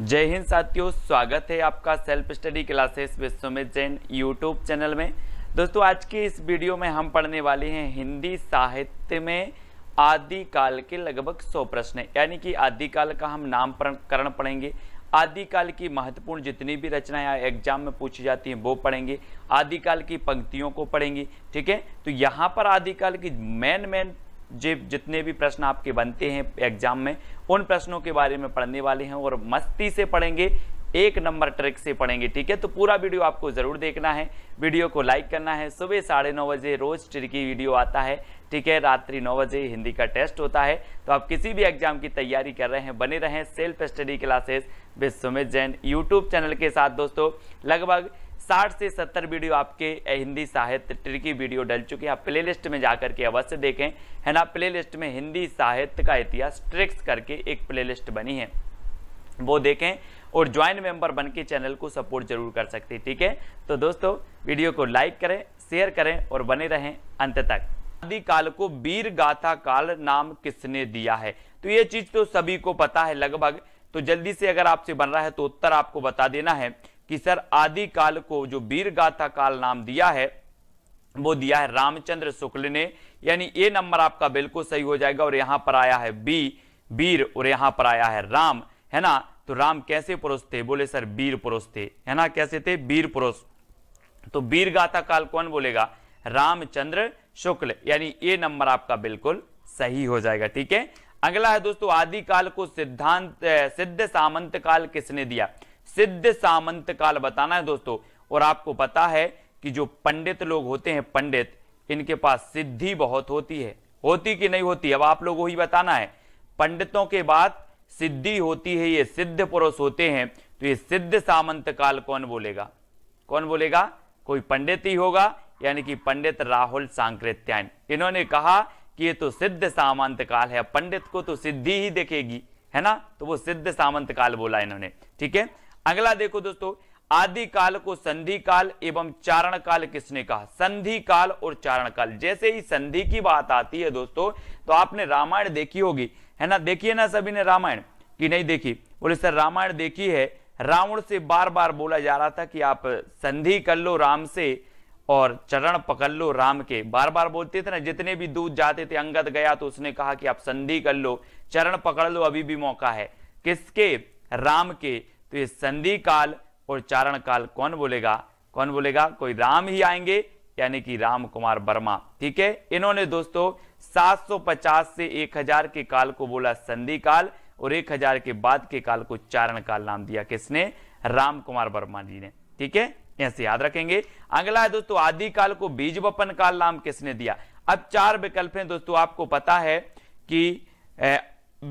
जय हिंद साथियों स्वागत है आपका सेल्फ स्टडी क्लासेस विश्व में जैन यूट्यूब चैनल में दोस्तों आज की इस वीडियो में हम पढ़ने वाले हैं हिंदी साहित्य में आदिकाल के लगभग 100 प्रश्न यानी कि आदिकाल का हम नामकरण पढ़ेंगे आदिकाल की महत्वपूर्ण जितनी भी रचनाएं एग्जाम में पूछी जाती हैं वो पढ़ेंगे आदिकाल की पंक्तियों को पढ़ेंगे ठीक है तो यहाँ पर आदिकाल की मेन मेन जे जितने भी प्रश्न आपके बनते हैं एग्जाम में उन प्रश्नों के बारे में पढ़ने वाले हैं और मस्ती से पढ़ेंगे एक नंबर ट्रिक से पढ़ेंगे ठीक है तो पूरा वीडियो आपको ज़रूर देखना है वीडियो को लाइक करना है सुबह साढ़े नौ बजे रोज़ ट्रिकी वीडियो आता है ठीक है रात्रि नौ बजे हिंदी का टेस्ट होता है तो आप किसी भी एग्जाम की तैयारी कर रहे हैं बने रहें self study classes with Sumit Jain YouTube channel के साथ दोस्तों लगभग साठ से सत्तर वीडियो आपके हिंदी साहित्य ट्रिकी वीडियो डल चुकी है आप प्ले लिस्ट में जा करके अवश्य देखें है ना प्ले लिस्ट में हिंदी साहित्य का इतिहास ट्रिक्स करके एक प्ले लिस्ट बनी है वो देखें और ज्वाइन मेंबर बन के चैनल को सपोर्ट जरूर कर सकते हैं ठीक है तो दोस्तों वीडियो को लाइक करें शेयर करें और बने रहें अंत तक आदि काल को वीर गाथा काल नाम किसने दिया है तो ये चीज तो सभी को पता है लगभग तो जल्दी से अगर आपसे बन रहा है तो उत्तर आपको बता देना है कि सर आदि काल को जो वीर गाथा काल नाम दिया है वो दिया है रामचंद्र शुक्ल ने यानी ए नंबर आपका बिल्कुल सही हो जाएगा और यहां पर आया है बी वीर और यहां पर आया है राम है ना तो राम कैसे पुरुष थे बोले सर वीर पुरुष थे है ना कैसे थे वीर पुरुष तो वीर गाथा काल कौन बोलेगा रामचंद्र शुक्ल यानी ए नंबर आपका बिल्कुल सही हो जाएगा ठीक है अगला है दोस्तों आदि काल को सिद्धांत सिद्ध सामंत काल किसने दिया सिद्ध सामंत काल बताना है दोस्तों और आपको पता है कि जो पंडित लोग होते हैं पंडित इनके पास सिद्धि बहुत होती है होती कि नहीं होती अब आप लोगों ही बताना है पंडितों के बाद सिद्धि होती है ये सिद्ध पुरुष होते हैं तो ये सिद्ध सामंत काल कौन बोलेगा कौन बोलेगा कोई पंडित ही होगा यानी कि पंडित राहुल सांकृत्यायन इन्होंने कहा कि ये तो सिद्ध सामंत काल है पंडित को तो सिद्धि ही देखेगी है ना तो वो सिद्ध सामंत काल बोला इन्होंने ठीक है अगला देखो दोस्तों आदि काल को संधि काल एवं चारण काल किसने कहा संधि काल और चारण काल जैसे ही संधि की बात आती है दोस्तों तो आपने रामायण देखी होगी है ना देखिए ना सभी ने रामायण कि नहीं देखी बोले सर रामायण देखी है रावण से बार बार बोला जा रहा था कि आप संधि कर लो राम से और चरण पकड़ लो राम के बार बार बोलते थे ना जितने भी दूध जाते थे अंगद गया तो उसने कहा कि आप संधि कर लो चरण पकड़ लो अभी भी मौका है किसके राम के तो ये संधि काल और चारण काल कौन बोलेगा कौन बोलेगा कोई राम ही आएंगे यानी कि राम कुमार वर्मा ठीक है इन्होंने दोस्तों 750 से 1000 के काल को बोला संधि काल और 1000 के बाद के काल को चारण काल नाम दिया किसने राम कुमार वर्मा जी ने ठीक है ऐसे याद रखेंगे अगला है दोस्तों आदि काल को बीज वपन काल नाम किसने दिया अब चार विकल्प हैं दोस्तों आपको पता है कि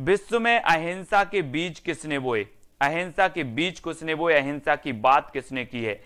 विश्व में अहिंसा के बीज किसने बोए अहिंसा के बीज किसने वो अहिंसा की बात किसने की है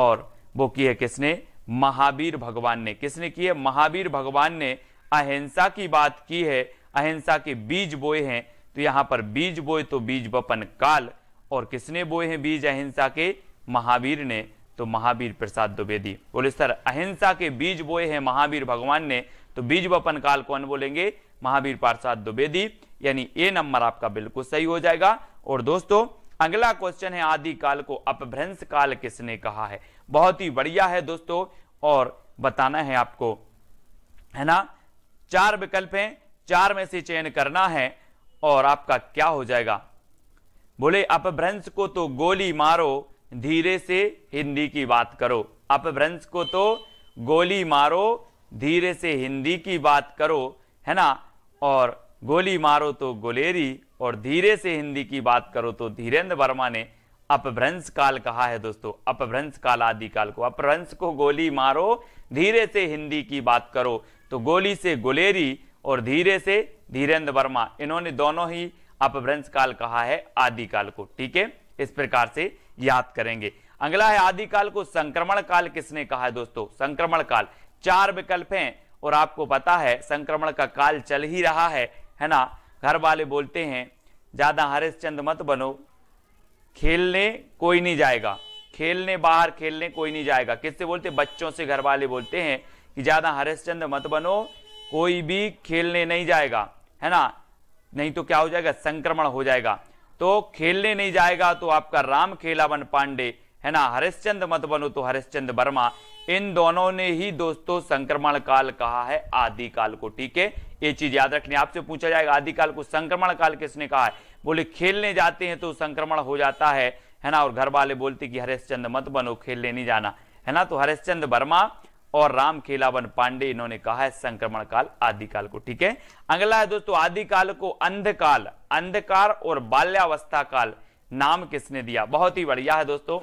और वो की है किसने महावीर भगवान ने किसने की है महावीर भगवान ने अहिंसा की बात की है अहिंसा के बीज बोए हैं तो यहां पर बीज बोए तो बीज बपन काल और किसने बोए हैं बीज अहिंसा के महावीर ने तो महावीर प्रसाद द्विवेदी बोले सर अहिंसा के बीज बोए हैं महावीर भगवान ने तो बीज बपन काल कौन बोलेंगे महावीर प्रसाद द्विवेदी यानी ए नंबर आपका बिल्कुल सही हो जाएगा और दोस्तों अगला क्वेश्चन है आदि काल को अपभ्रंश काल किसने कहा है बहुत ही बढ़िया है दोस्तों और बताना है आपको है ना चार विकल्प हैं चार में से चयन करना है और आपका क्या हो जाएगा बोले अपभ्रंश को तो गोली मारो धीरे से हिंदी की बात करो अपभ्रंश को तो गोली मारो धीरे से हिंदी की बात करो है ना और गोली मारो तो गोलेरी और धीरे से हिंदी की बात करो तो धीरेन्द्र वर्मा ने अपभ्रंश काल कहा है दोस्तों अपभ्रंश काल आदि काल को अपभ्रंश को गोली मारो धीरे से हिंदी की बात करो तो गोली से गोलेरी और धीरे से धीरेन्द्र वर्मा इन्होंने दोनों ही अपभ्रंश काल कहा है आदि काल को ठीक है इस प्रकार से याद करेंगे अगला है आदि काल को संक्रमण काल किसने कहा है दोस्तों संक्रमण काल चार विकल्प हैं और आपको पता है संक्रमण का काल चल ही रहा है है ना घर वाले बोलते हैं ज़्यादा हरिश्चंद मत बनो खेलने कोई नहीं जाएगा खेलने बाहर खेलने कोई नहीं जाएगा किससे बोलते बच्चों से घर वाले बोलते हैं कि ज़्यादा हरिश्चंद मत बनो कोई भी खेलने नहीं जाएगा है ना नहीं तो क्या हो जाएगा संक्रमण हो जाएगा तो खेलने नहीं जाएगा तो आपका राम खेलावन पांडे है ना हरिश्चंद मत बनो तो हरिश्चंद वर्मा इन दोनों ने ही दोस्तों संक्रमण काल कहा है आदि काल को ठीक है ये चीज याद रखनी आपसे पूछा जाएगा आदिकाल को संक्रमण काल किसने कहा है बोले खेलने जाते हैं तो संक्रमण हो जाता है है ना और घर वाले बोलते कि हरेशचंद मत बनो खेलने नहीं जाना है ना तो हरेशचंद वर्मा और राम खेलावन पांडे इन्होंने कहा है संक्रमण काल आदिकाल को ठीक है अगला है दोस्तों आदिकाल को अंधकाल अंधकार और बाल्यावस्था काल नाम किसने दिया बहुत ही बढ़िया है दोस्तों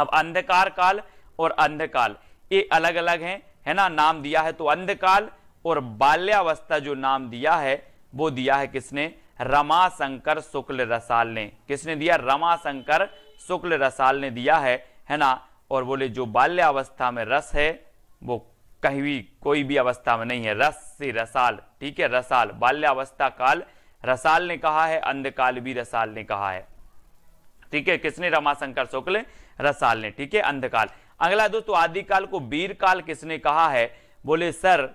अब अंधकार काल और अंधकाल ये अलग अलग हैं है ना नाम दिया है तो अंधकाल और बाल्यावस्था जो नाम दिया है वो दिया है किसने रमाशंकर शुक्ल रसाल ने किसने दिया रमाशंकर शुक्ल रसाल ने दिया है है ना और बोले जो बाल्यावस्था में रस है वो कहीं भी कोई भी अवस्था में नहीं है रस से रसाल ठीक है रसाल बाल्यावस्था काल रसाल ने कहा है अंधकाल भी रसाल ने कहा है ठीक है किसने रमाशंकर शुक्ल रसाल ने ठीक है अंधकाल अगला दोस्तों आदिकाल को वीर काल किसने कहा है बोले सर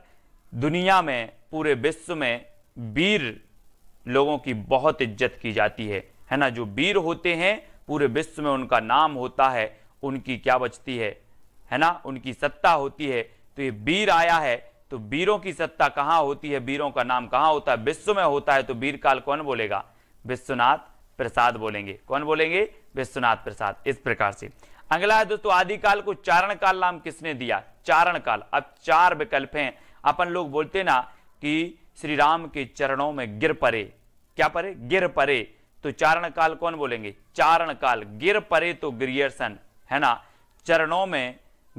दुनिया में पूरे विश्व में वीर लोगों की बहुत इज्जत की जाती है है ना जो वीर होते हैं पूरे विश्व में उनका नाम होता है उनकी क्या बचती है है ना उनकी सत्ता होती है तो ये वीर आया है तो वीरों की सत्ता कहाँ होती है वीरों का नाम कहाँ होता है विश्व में होता है तो वीर काल कौन बोलेगा विश्वनाथ प्रसाद बोलेंगे कौन बोलेंगे विश्वनाथ प्रसाद इस प्रकार से अगला है दोस्तों आदिकाल को चारण काल नाम किसने दिया चारण काल अब चार विकल्प हैं अपन लोग बोलते ना कि श्री राम के चरणों में गिर परे क्या परे गिर परे तो चारण काल कौन बोलेंगे चारण काल गिर परे तो गिरियर्सन है ना चरणों में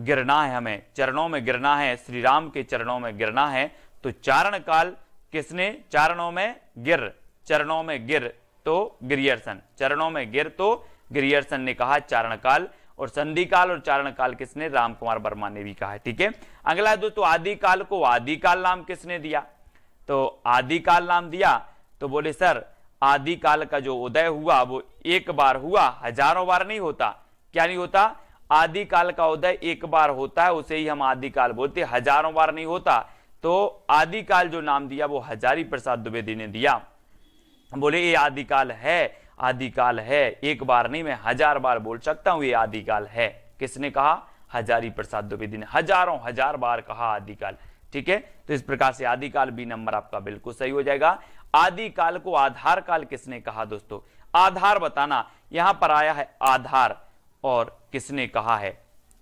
गिरना है हमें चरणों में गिरना है श्री राम के चरणों में गिरना है तो चारण काल किसने चारणों में गिर चरणों में गिर तो गिरियर्सन चरणों में गिर तो गिरियर्सन ने कहा चारण काल और संधि काल और चारण काल किसने राम कुमार वर्मा ने भी कहा है ठीक है अगला है दोस्तों आदिकाल को आदिकाल नाम किसने दिया तो आदिकाल नाम दिया तो बोले सर आदिकाल का जो उदय हुआ वो एक बार हुआ हजारों बार नहीं होता क्या नहीं होता आदिकाल का उदय एक बार होता है उसे ही हम आदिकाल बोलते हजारों बार नहीं होता तो आदिकाल जो नाम दिया वो हजारी प्रसाद द्विवेदी ने दिया बोले ये आदिकाल है आदिकाल है एक बार नहीं मैं हजार बार बोल सकता हूं ये आदिकाल है किसने कहा हजारी प्रसाद द्विवेदी ने हजारों हजार बार कहा आदिकाल ठीक है तो इस प्रकार से आदिकाल बी नंबर आपका बिल्कुल सही हो जाएगा आदिकाल को आधार काल किसने कहा दोस्तों आधार बताना यहां पर आया है आधार और किसने कहा है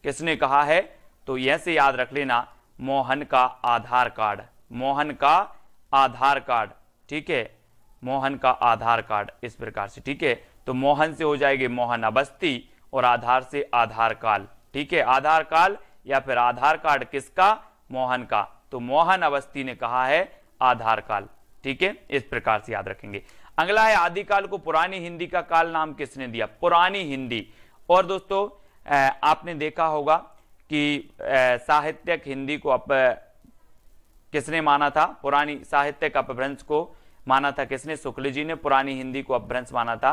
किसने कहा है तो यह से याद रख लेना मोहन का आधार कार्ड मोहन का आधार कार्ड ठीक है मोहन का आधार कार्ड इस प्रकार से ठीक है तो मोहन से हो जाएगी मोहन अवस्थी और आधार से आधार काल ठीक है आधार काल या फिर आधार कार्ड किसका मोहन का तो मोहन अवस्थी ने कहा है आधार काल ठीक है इस प्रकार से याद रखेंगे अगला है आदिकाल को पुरानी हिंदी का काल नाम किसने दिया पुरानी हिंदी और दोस्तों आपने देखा होगा कि साहित्यक हिंदी को अप किसने माना था पुरानी साहित्यक अपभ्रंश को माना था किसने शुक्ल जी ने पुरानी हिंदी को अपभ्रंश माना था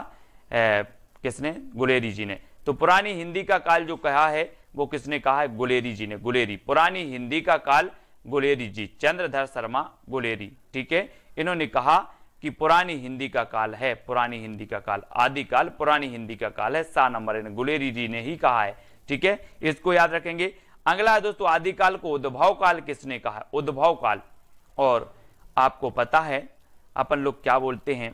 ए, किसने गुलेरी जी ने तो पुरानी हिंदी का काल जो कहा है वो किसने कहा है गुलेरी जी ने गुलेरी पुरानी हिंदी का काल गुलेरी जी चंद्रधर शर्मा गुलेरी ठीक है इन्होंने कहा कि पुरानी हिंदी का काल है पुरानी हिंदी का काल आदि काल पुरानी हिंदी का काल है सा नंबर गुलेरी जी ने ही कहा है ठीक है इसको याद रखेंगे अगला दोस्तों आदिकाल को उद्भव काल किसने कहा उद्भव काल और आपको पता है अपन लोग क्या बोलते हैं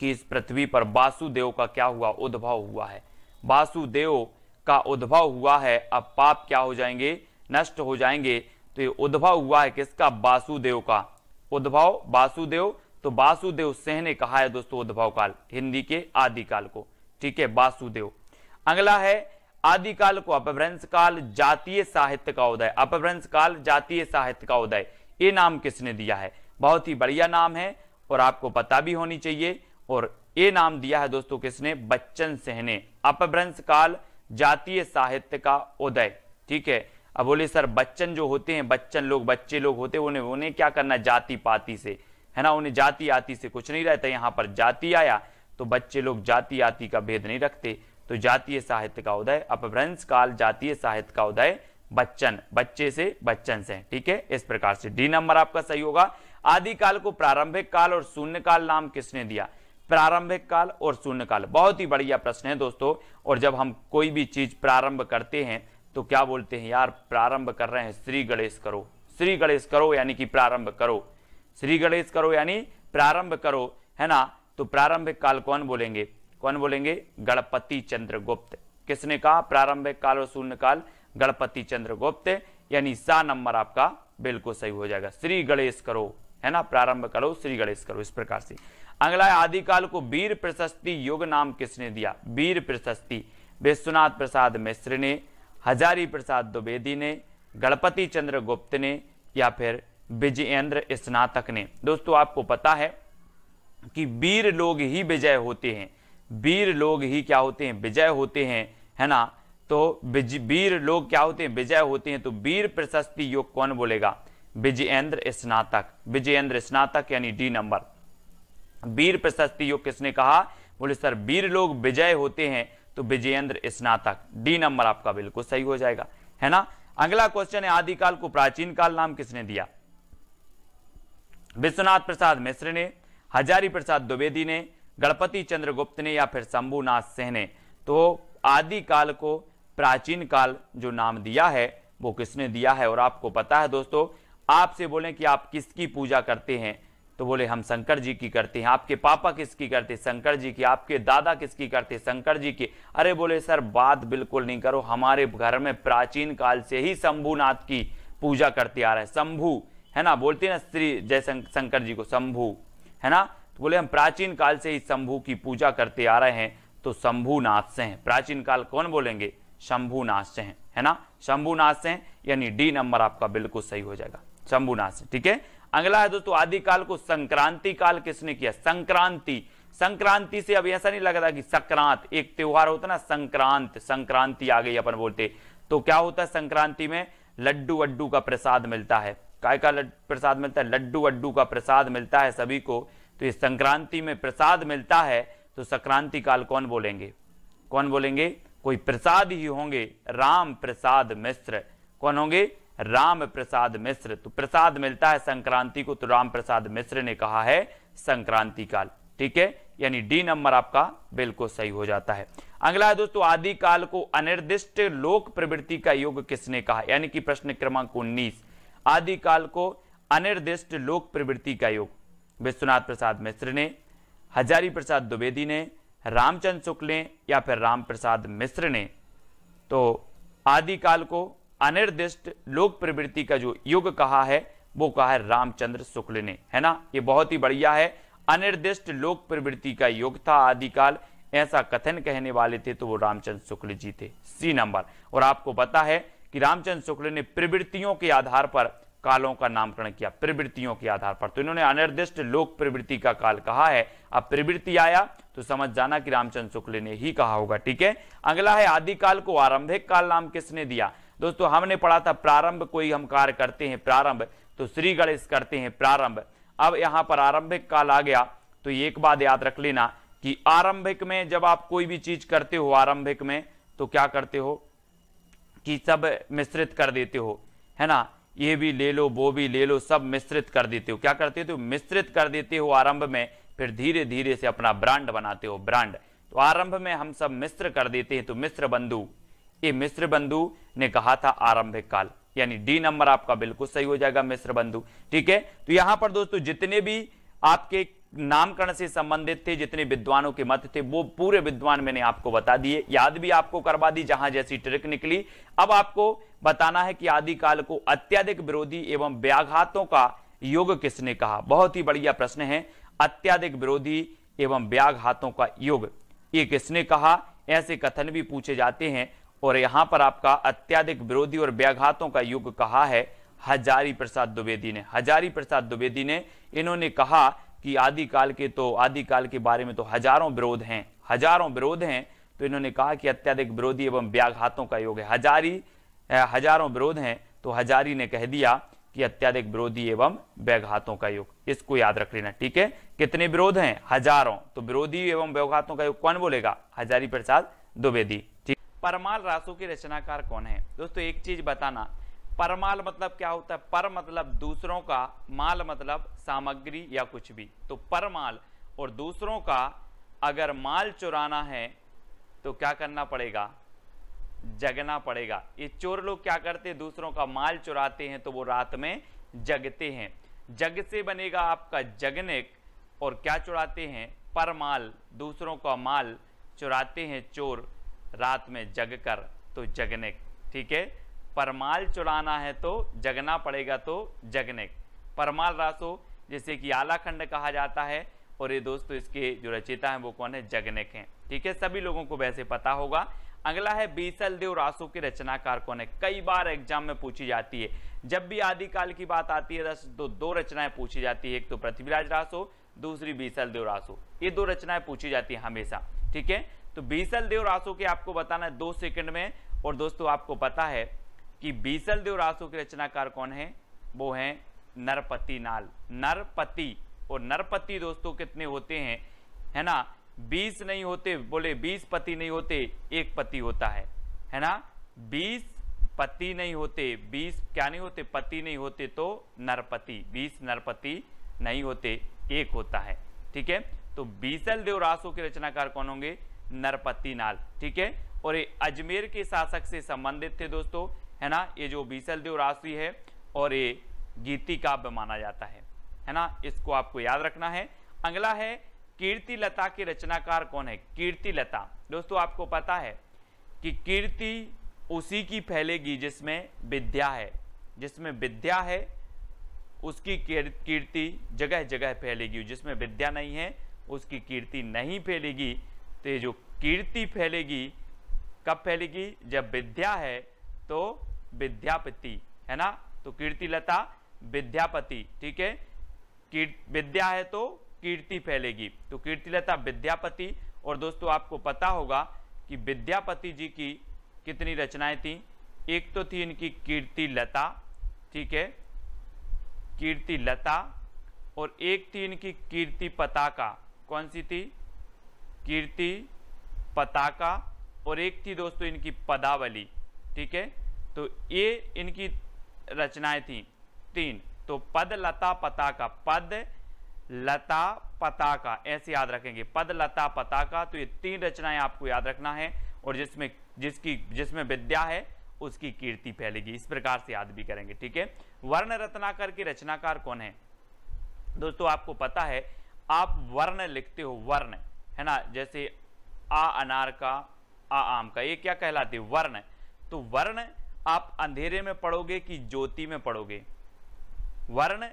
कि इस पृथ्वी पर वासुदेव का क्या हुआ उद्भव हुआ है वासुदेव का उद्भव हुआ है अब पाप क्या हो जाएंगे नष्ट हो जाएंगे तो ये उद्भव हुआ है किसका वासुदेव का उद्भव वासुदेव तो वासुदेव सिंह ने कहा है दोस्तों उद्भव काल हिंदी के आदिकाल को ठीक है वासुदेव अगला है आदिकाल को अपभ्रंश काल जातीय साहित्य का उदय अपभ्रंश काल जातीय साहित्य का उदय ये नाम किसने दिया है बहुत ही बढ़िया नाम है और आपको पता भी होनी चाहिए और ये नाम दिया है दोस्तों किसने बच्चन सिंह ने अपभ्रंश काल जातीय साहित्य का उदय ठीक है अब बोले सर बच्चन जो होते हैं बच्चन लोग बच्चे लोग होते हैं उन्हें उन्हें क्या करना जाति पाति से है ना उन्हें जाति आती से कुछ नहीं रहता यहाँ पर जाति आया तो बच्चे लोग जाति आती का भेद नहीं रखते तो जातीय साहित्य का उदय अपभ्रंश काल जातीय साहित्य का उदय बच्चन बच्चे से बच्चन से ठीक है इस प्रकार से डी नंबर आपका सही होगा आदिकाल को प्रारंभिक काल और शून्य काल नाम किसने दिया प्रारंभिक काल और शून्य काल बहुत ही बढ़िया प्रश्न है दोस्तों और जब हम कोई भी चीज प्रारंभ करते हैं तो क्या बोलते हैं यार प्रारंभ कर रहे हैं श्री गणेश करो श्री गणेश करो यानी कि प्रारंभ करो श्री गणेश करो यानी प्रारंभ करो है ना तो प्रारंभिक काल कौन बोलेंगे कौन बोलेंगे गणपति चंद्र गुप्त किसने कहा प्रारंभिक काल और शून्य काल गणपति चंद्र गुप्त यानी सा नंबर आपका बिल्कुल सही हो जाएगा श्री गणेश करो है ना प्रारंभ करो श्री गणेश करो इस प्रकार से अगला आदिकाल को वीर प्रशस्ति योग नाम किसने दिया वीर प्रशस्ति विश्वनाथ प्रसाद मिश्र ने हजारी प्रसाद द्विवेदी ने गणपति चंद्र गुप्त ने या फिर विजयेंद्र स्नातक ने दोस्तों आपको पता है कि वीर लोग ही विजय होते हैं वीर लोग ही क्या होते हैं विजय होते हैं है ना तो वीर लोग क्या होते हैं विजय होते हैं तो वीर प्रशस्ति योग कौन बोलेगा विजयेंद्र स्नातक विजयेंद्र स्नातक यानी डी नंबर वीर प्रशस्ति योग किसने कहा बोले सर वीर लोग विजय होते हैं तो विजयेंद्र स्नातक डी नंबर आपका बिल्कुल सही हो जाएगा है ना अगला क्वेश्चन है आदिकाल को प्राचीन काल नाम किसने दिया विश्वनाथ प्रसाद मिश्र ने हजारी प्रसाद द्विवेदी ने गणपति चंद्रगुप्त ने या फिर शंभुनाथ सिंह ने तो आदिकाल को प्राचीन काल जो नाम दिया है वो किसने दिया है और आपको पता है दोस्तों आपसे बोलें कि आप किसकी पूजा करते हैं तो बोले हम शंकर जी की करते हैं आपके पापा किसकी करते शंकर जी की आपके दादा किसकी करते शंकर जी की अरे बोले सर बात बिल्कुल नहीं करो हमारे घर में प्राचीन काल से ही शंभुनाथ की पूजा करते आ रहे हैं शंभु है ना बोलते ना श्री जय शंकर जी को शंभु है ना तो बोले हम प्राचीन काल से ही शंभु की पूजा करते आ रहे हैं तो शंभुनाथ से हैं प्राचीन काल कौन बोलेंगे शंभुनाथ से हैं है ना शंभुनाथ से हैं यानी डी नंबर आपका बिल्कुल सही हो जाएगा शंभुनाथ ठीक है अगला है दोस्तों आदिकाल को संक्रांति काल किसने किया संक्रांति संक्रांति से अब ऐसा नहीं लग रहा कि संक्रांत एक त्योहार होता ना संक्रांत संक्रांति आ गई अपन बोलते तो क्या होता है संक्रांति में लड्डू अड्डू का प्रसाद मिलता है काय का प्रसाद मिलता है लड्डू अड्डू का प्रसाद मिलता है सभी को तो ये संक्रांति में प्रसाद मिलता है तो संक्रांति काल कौन बोलेंगे कौन बोलेंगे कोई प्रसाद ही होंगे राम प्रसाद मिश्र कौन होंगे राम प्रसाद मिश्र तो प्रसाद मिलता है संक्रांति को तो राम प्रसाद मिश्र ने कहा है संक्रांति काल ठीक है यानी डी नंबर आपका बिल्कुल सही हो जाता है अगला है दोस्तों आदि काल को अनिर्दिष्ट लोक प्रवृत्ति का युग किसने कहा यानी कि प्रश्न क्रमांक उन्नीस आदि काल को अनिर्दिष्ट लोक प्रवृत्ति का युग विश्वनाथ प्रसाद मिश्र ने हजारी प्रसाद द्विवेदी ने रामचंद्र शुक्ल ने या फिर राम प्रसाद मिश्र ने तो आदि काल को अनिर्दिष्ट लोक प्रवृत्ति का जो युग कहा है वो कहा है रामचंद्र शुक्ल ने है ना ये बहुत ही बढ़िया है अनिर्दिष्ट लोक प्रवृत्ति का युग था आदिकाल ऐसा कथन कहने वाले थे तो वो रामचंद्र शुक्ल जी थे सी नंबर और आपको पता है कि रामचंद्र शुक्ल ने प्रवृत्तियों के आधार पर कालों का नामकरण किया प्रवृत्तियों के आधार पर तो इन्होंने अनिर्दिष्ट लोक प्रवृत्ति का काल कहा है अब प्रवृत्ति आया तो समझ जाना कि रामचंद्र शुक्ल ने ही कहा होगा ठीक है अगला है आदिकाल को आरंभिक काल नाम किसने दिया दोस्तों हमने पढ़ा था प्रारंभ कोई हम कार्य करते हैं प्रारंभ तो श्री गणेश करते हैं प्रारंभ अब यहाँ पर आरंभिक काल आ गया तो एक बात याद रख लेना कि आरंभिक में जब आप कोई भी चीज करते हो आरंभिक में तो क्या करते हो कि सब मिश्रित कर देते हो है ना ये भी ले लो वो भी ले लो सब मिश्रित कर देते हो क्या करते हो मिश्रित कर देते हो आरंभ में फिर धीरे धीरे से अपना ब्रांड बनाते हो ब्रांड तो आरंभ में हम सब मिश्र कर देते हैं तो मिश्र बंधु ये मिश्र बंधु ने कहा था आरंभिक काल यानी डी नंबर आपका बिल्कुल सही हो जाएगा मिश्र बंधु ठीक है तो यहां पर दोस्तों जितने भी आपके नामकरण से संबंधित थे जितने विद्वानों के मत थे वो पूरे विद्वान मैंने आपको बता दिए याद भी आपको करवा दी जहां जैसी ट्रिक निकली अब आपको बताना है कि आदिकाल को अत्यधिक विरोधी एवं व्याघातों का योग किसने कहा बहुत ही बढ़िया प्रश्न है अत्यधिक विरोधी एवं व्याघातों का योग ये किसने कहा ऐसे कथन भी पूछे जाते हैं और यहां पर आपका अत्याधिक विरोधी और व्याघातों का युग कहा है हजारी प्रसाद द्विवेदी ने हजारी प्रसाद द्विवेदी ने इन्होंने कहा कि आदिकाल के तो आदिकाल के बारे में तो हजारों विरोध हैं हजारों विरोध हैं तो इन्होंने कहा कि अत्याधिक विरोधी एवं व्याघातों का योग है हजारी हजारों विरोध हैं तो हजारी ने कह दिया कि अत्याधिक विरोधी एवं व्याघातों का योग इसको याद रख लेना ठीक है कितने विरोध हैं हजारों तो विरोधी एवं व्याघातों का योग कौन बोलेगा हजारी प्रसाद द्विवेदी परमाल रासों के रचनाकार कौन है दोस्तों एक चीज बताना परमाल मतलब क्या होता है पर मतलब दूसरों का माल मतलब सामग्री या कुछ भी तो परमाल और दूसरों का अगर माल चुराना है तो क्या करना पड़ेगा जगना पड़ेगा ये चोर लोग क्या करते हैं दूसरों का माल चुराते हैं तो वो रात में जगते हैं जग से बनेगा आपका जगनिक और क्या चुराते हैं परमाल दूसरों का माल चुराते हैं चोर रात में जग कर तो जगने ठीक है परमाल चुराना है तो जगना पड़ेगा तो जगने परमाल रासो जैसे कि आलाखंड कहा जाता है और ये दोस्तों इसके जो रचिता हैं वो कौन है जगनेक हैं ठीक है सभी लोगों को वैसे पता होगा अगला है बीसल देव रासो के रचनाकार कौन है कई बार एग्जाम में पूछी जाती है जब भी आदिकाल की बात आती है दस तो दो रचनाएं पूछी जाती है एक तो पृथ्वीराज रासो दूसरी बीसल देव रासो ये दो रचनाएं पूछी जाती है हमेशा ठीक है तो बीसल देव रासो के आपको बताना है दो सेकंड में और दोस्तों आपको पता है कि बीसल देव रासो के रचनाकार कौन है वो है नरपति नाल नरपति और नरपति दोस्तों कितने होते हैं है ना बीस नहीं होते बोले बीस पति नहीं होते एक पति होता है है ना बीस पति नहीं होते बीस क्या नहीं होते पति नहीं होते तो नरपति बीस नरपति नहीं होते एक होता है ठीक है तो बीसल देव रासो के रचनाकार कौन होंगे नरपति नाल ठीक है और ये अजमेर के शासक से संबंधित थे दोस्तों है ना ये जो बीसल देव राशि है और ये गीति काव्य माना जाता है है ना इसको आपको याद रखना है अगला है कीर्ति लता के रचनाकार कौन है कीर्ति लता दोस्तों आपको पता है कि कीर्ति उसी की फैलेगी जिसमें विद्या है जिसमें विद्या है उसकी कीर्ति जगह जगह फैलेगी जिसमें विद्या नहीं है उसकी कीर्ति नहीं फैलेगी तो जो कीर्ति फैलेगी कब फैलेगी जब विद्या है तो विद्यापति है ना तो कीर्ति लता विद्यापति ठीक है विद्या है तो कीर्ति फैलेगी तो कीर्ति लता विद्यापति और दोस्तों आपको पता होगा कि विद्यापति जी की कितनी रचनाएं थी एक तो थी इनकी कीर्ति लता ठीक है कीर्ति लता और एक थी इनकी कीर्ति पताका कौन सी थी कीर्ति पताका और एक थी दोस्तों इनकी पदावली ठीक है तो ये इनकी रचनाएं थी तीन तो पद लता पताका पद लता पताका ऐसे याद रखेंगे पद लता पताका तो ये तीन रचनाएं आपको याद रखना है और जिसमें जिसकी जिसमें विद्या है उसकी कीर्ति फैलेगी इस प्रकार से याद भी करेंगे ठीक है वर्ण रत्नाकर के रचनाकार कौन है दोस्तों आपको पता है आप वर्ण लिखते हो वर्ण है ना जैसे आ अनार का आ आम का ये क्या कहलाते वर्ण तो वर्ण आप अंधेरे में पढ़ोगे कि ज्योति में पढ़ोगे वर्ण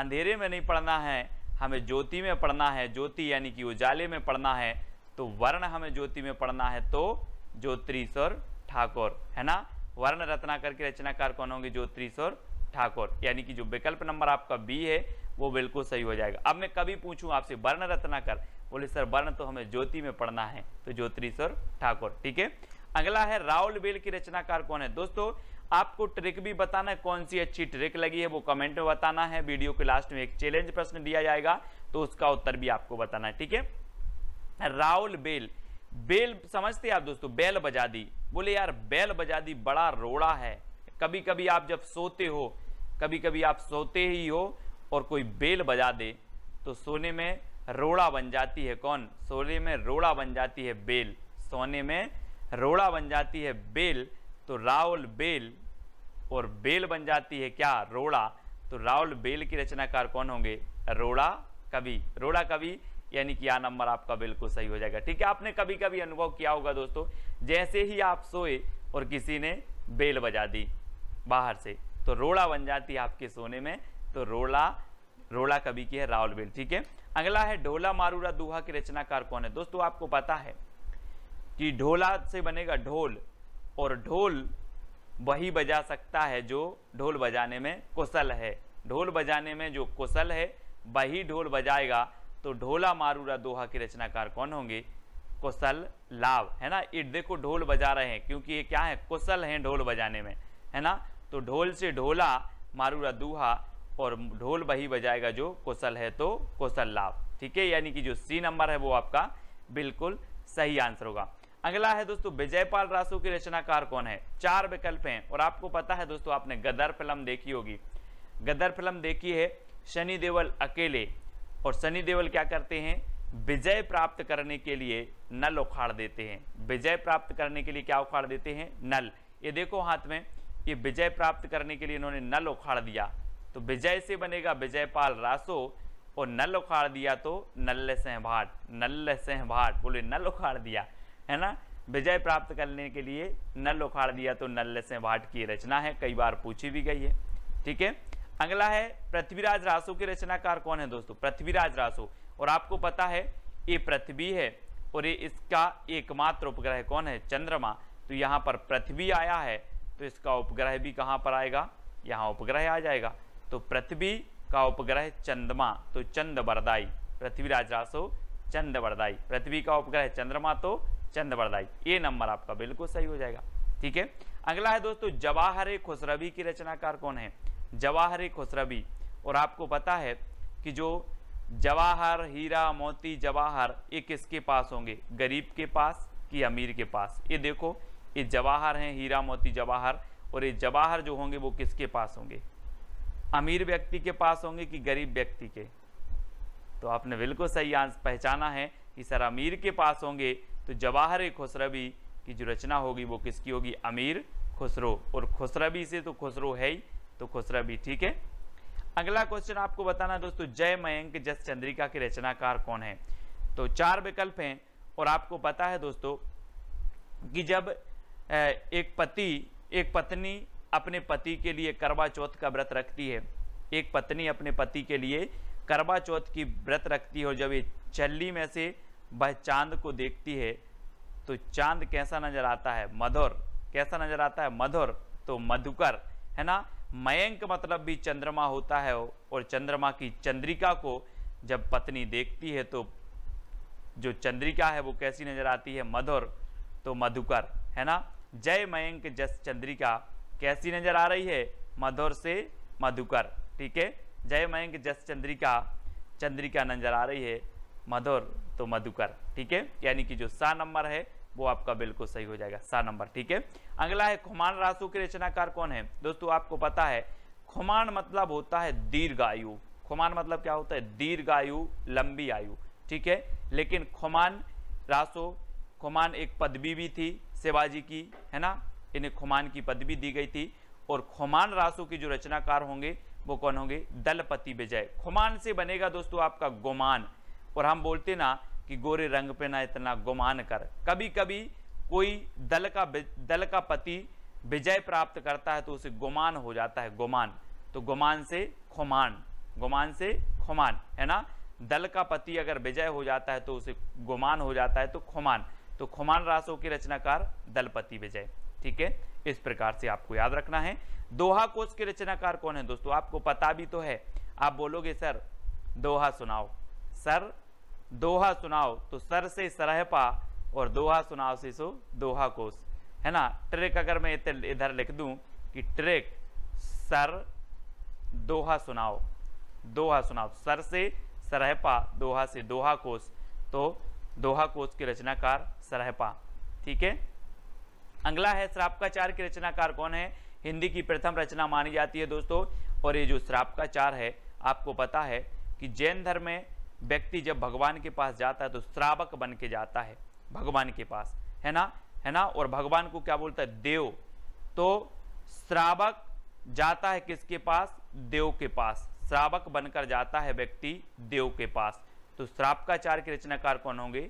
अंधेरे में नहीं पढ़ना है हमें ज्योति में पढ़ना है ज्योति यानी कि उजाले में पढ़ना है तो वर्ण हमें ज्योति में पढ़ना है तो ज्योतिश्वर ठाकुर है ना वर्ण रत्नाकर के रचनाकार कौन होंगे ज्योतिश्वर ठाकुर यानी कि जो विकल्प नंबर आपका बी है वो बिल्कुल सही हो जाएगा अब मैं कभी पूछूं आपसे वर्ण रत्नाकर बोले सर वर्ण तो हमें ज्योति में पढ़ना है तो ज्योतिश्वर ठाकुर ठीक है अगला है राहुल बेल की रचनाकार कौन है दोस्तों आपको ट्रिक भी बताना है कौन सी अच्छी ट्रिक लगी है वो कमेंट में बताना है वीडियो के लास्ट में एक चैलेंज प्रश्न दिया जाएगा तो उसका उत्तर भी आपको बताना है ठीक है राहुल बेल बेल समझते आप दोस्तों बैल बजा दी बोले यार बैल बजा दी बड़ा रोड़ा है कभी कभी आप जब सोते हो कभी कभी आप सोते ही हो और कोई बेल बजा दे तो सोने में रोड़ा बन जाती है कौन सोने में रोड़ा बन जाती है बेल सोने में रोड़ा बन जाती है बेल तो रावल बेल और बेल बन जाती है क्या रोड़ा तो रावल बेल की रचनाकार कौन होंगे रोड़ा कवि रोड़ा कवि यानी कि यह नंबर आपका बिल्कुल सही हो जाएगा ठीक है आपने कभी कभी अनुभव किया होगा दोस्तों जैसे ही आप सोए और किसी ने बेल बजा दी बाहर से तो रोड़ा बन जाती है आपके सोने में तो रोड़ा रोड़ा कवि की है रावल बेल ठीक है अगला है ढोला मारूरा दोहा के रचनाकार कौन है दोस्तों आपको पता है कि ढोला से बनेगा ढोल और ढोल वही बजा सकता है जो ढोल बजाने में कुशल है ढोल बजाने में जो कुशल है वही ढोल बजाएगा तो ढोला मारूरा दोहा के रचनाकार कौन होंगे कुशल लाभ है ना ये देखो ढोल बजा रहे हैं क्योंकि ये क्या है कुशल हैं ढोल बजाने में है ना तो ढोल से ढोला मारूरा दूहा और ढोल वही बजाएगा जो कुशल है तो कुशल लाभ ठीक है यानी कि जो सी नंबर है वो आपका बिल्कुल सही आंसर होगा अगला है दोस्तों विजयपाल रासो के रचनाकार कौन है चार विकल्प हैं और आपको पता है दोस्तों आपने गदर फिल्म देखी होगी गदर फिल्म देखी है शनि देवल अकेले और शनि देवल क्या करते हैं विजय प्राप्त करने के लिए नल उखाड़ देते हैं विजय प्राप्त करने के लिए क्या उखाड़ देते हैं नल ये देखो हाथ में ये विजय प्राप्त करने के लिए इन्होंने नल उखाड़ दिया तो विजय से बनेगा विजयपाल रासो और नल उखाड़ दिया तो नल्ल सहभाट नल्ल सहभाट बोले नल उखाड़ दिया है ना विजय प्राप्त करने के लिए नल उखाड़ दिया तो नल्ल सहभाट की रचना है कई बार पूछी भी गई है ठीक है अगला है पृथ्वीराज रासो के रचनाकार कौन है दोस्तों पृथ्वीराज रासो और आपको पता है ये पृथ्वी है और ये इसका एकमात्र उपग्रह कौन है चंद्रमा तो यहाँ पर पृथ्वी आया है तो इसका उपग्रह भी कहाँ पर आएगा यहाँ उपग्रह आ जाएगा तो पृथ्वी का उपग्रह चंद्रमा तो चंद बरदाई पृथ्वीराज राशो चंद बरदाई पृथ्वी का उपग्रह चंद्रमा तो चंद बरदाई ये नंबर आपका बिल्कुल सही हो जाएगा ठीक है अगला है दोस्तों जवाहर खुसरवी की रचनाकार कौन है जवाहर खुसरवी और आपको पता है कि जो जवाहर हीरा मोती जवाहर ये किसके पास होंगे गरीब के पास कि अमीर के पास ये देखो ये जवाहर हैं हीरा मोती जवाहर और ये जवाहर जो होंगे वो किसके पास होंगे अमीर व्यक्ति के पास होंगे कि गरीब व्यक्ति के तो आपने बिल्कुल सही आंसर पहचाना है कि सर अमीर के पास होंगे तो जवाहर खुसरबी की जो रचना होगी वो किसकी होगी अमीर खुसरो और खुसरबी से तो खुसरो है ही तो खुसरबी ठीक है अगला क्वेश्चन आपको बताना दोस्तों जय मयंक जस चंद्रिका के रचनाकार कौन है तो चार विकल्प हैं और आपको पता है दोस्तों कि जब एक पति एक पत्नी अपने पति के लिए करवा चौथ का व्रत रखती है एक पत्नी अपने पति के लिए करवा चौथ की व्रत रखती है और जब ये चल्ली में से वह चांद को देखती है तो चांद कैसा नज़र आता है मधुर कैसा नज़र आता है मधुर तो मधुकर है ना मयंक मतलब भी चंद्रमा होता है और चंद्रमा की चंद्रिका को जब पत्नी देखती है तो जो चंद्रिका है वो कैसी नज़र आती है मधुर तो मधुकर है ना जय मयंक जस चंद्रिका कैसी नज़र आ रही है मधुर से मधुकर ठीक है जय मयंक जस चंद्रिका चंद्रिका नज़र आ रही है मधुर तो मधुकर ठीक है यानी कि जो सा नंबर है वो आपका बिल्कुल सही हो जाएगा सा नंबर ठीक है अगला है खुमान राशु के रचनाकार कौन है दोस्तों आपको पता है खुमान मतलब होता है दीर्घायु खुमान मतलब क्या होता है दीर्घायु लंबी आयु ठीक है लेकिन खुमान रासो खुमान एक पदवी भी थी शिवाजी की है ना इन्हें खुमान की पदवी दी गई थी और खुमान रासो के जो रचनाकार होंगे वो कौन होंगे दलपति विजय खुमान से बनेगा दोस्तों आपका गोमान और हम बोलते ना कि गोरे रंग पे ना इतना गुमान कर कभी कभी कोई दल का दल का पति विजय प्राप्त करता है तो उसे गुमान हो जाता है गुमान तो गुमान से खुमान गुमान से खुमान है ना दल का पति अगर विजय हो जाता है तो उसे गुमान हो जाता है तो खुमान तो खुमान रासों के रचनाकार दलपति विजय ठीक है इस प्रकार से आपको याद रखना है दोहा कोश के रचनाकार कौन है दोस्तों आपको पता भी तो है आप बोलोगे सर दोहा सुनाओ सर दोहा सुनाओ तो सर से सरहपा और दोहा सुनाओ से सो दोहा कोश है ना ट्रेक अगर मैं इधर लिख दूं कि ट्रेक सर दोहा सुनाओ दोहा सुनाओ सर से सरहपा दोहा से दोहा कोश तो दोहा कोश के रचनाकार सरहपा ठीक है अगला है श्रापकाचार की रचनाकार कौन है हिंदी की प्रथम रचना मानी जाती है दोस्तों और ये जो श्रापकाचार है आपको पता है कि जैन धर्म में व्यक्ति जब भगवान के पास जाता है तो श्रावक बन के जाता है भगवान के पास है ना है ना और भगवान को क्या बोलता है देव तो श्रावक जाता है किसके पास देव के पास श्रावक बनकर जाता है व्यक्ति देव के पास तो श्राप का चार के रचनाकार कौन होंगे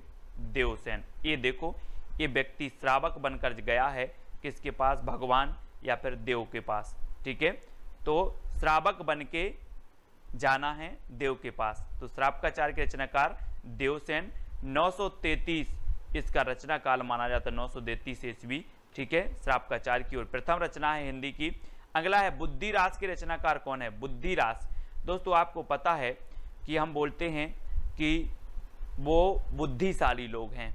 देवसेन ये देखो ये व्यक्ति श्रावक बनकर गया है किसके पास भगवान या फिर देव के पास ठीक है तो श्रावक बन के जाना है देव के पास तो श्रावकाचार्य के रचनाकार देवसेन 933 इसका रचना काल माना जाता है नौ सौ ईस्वी ठीक है श्रावकाचार्य की ओर प्रथम रचना है हिंदी की अगला है बुद्धिरास के रचनाकार कौन है बुद्धिरास दोस्तों आपको पता है कि हम बोलते हैं कि वो बुद्धिशाली लोग हैं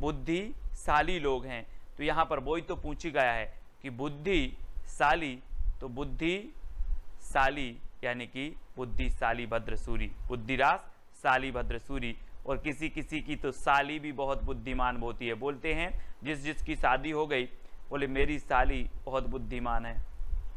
बुद्धि साली लोग हैं तो यहाँ पर वही तो पूछी गया है कि बुद्धि साली तो बुद्धि साली यानी कि बुद्धि साली भद्र सूरी बुद्धिरास साली भद्र सूरी और किसी किसी की तो साली भी बहुत बुद्धिमान होती है बोलते हैं जिस जिसकी शादी हो गई बोले मेरी साली बहुत बुद्धिमान है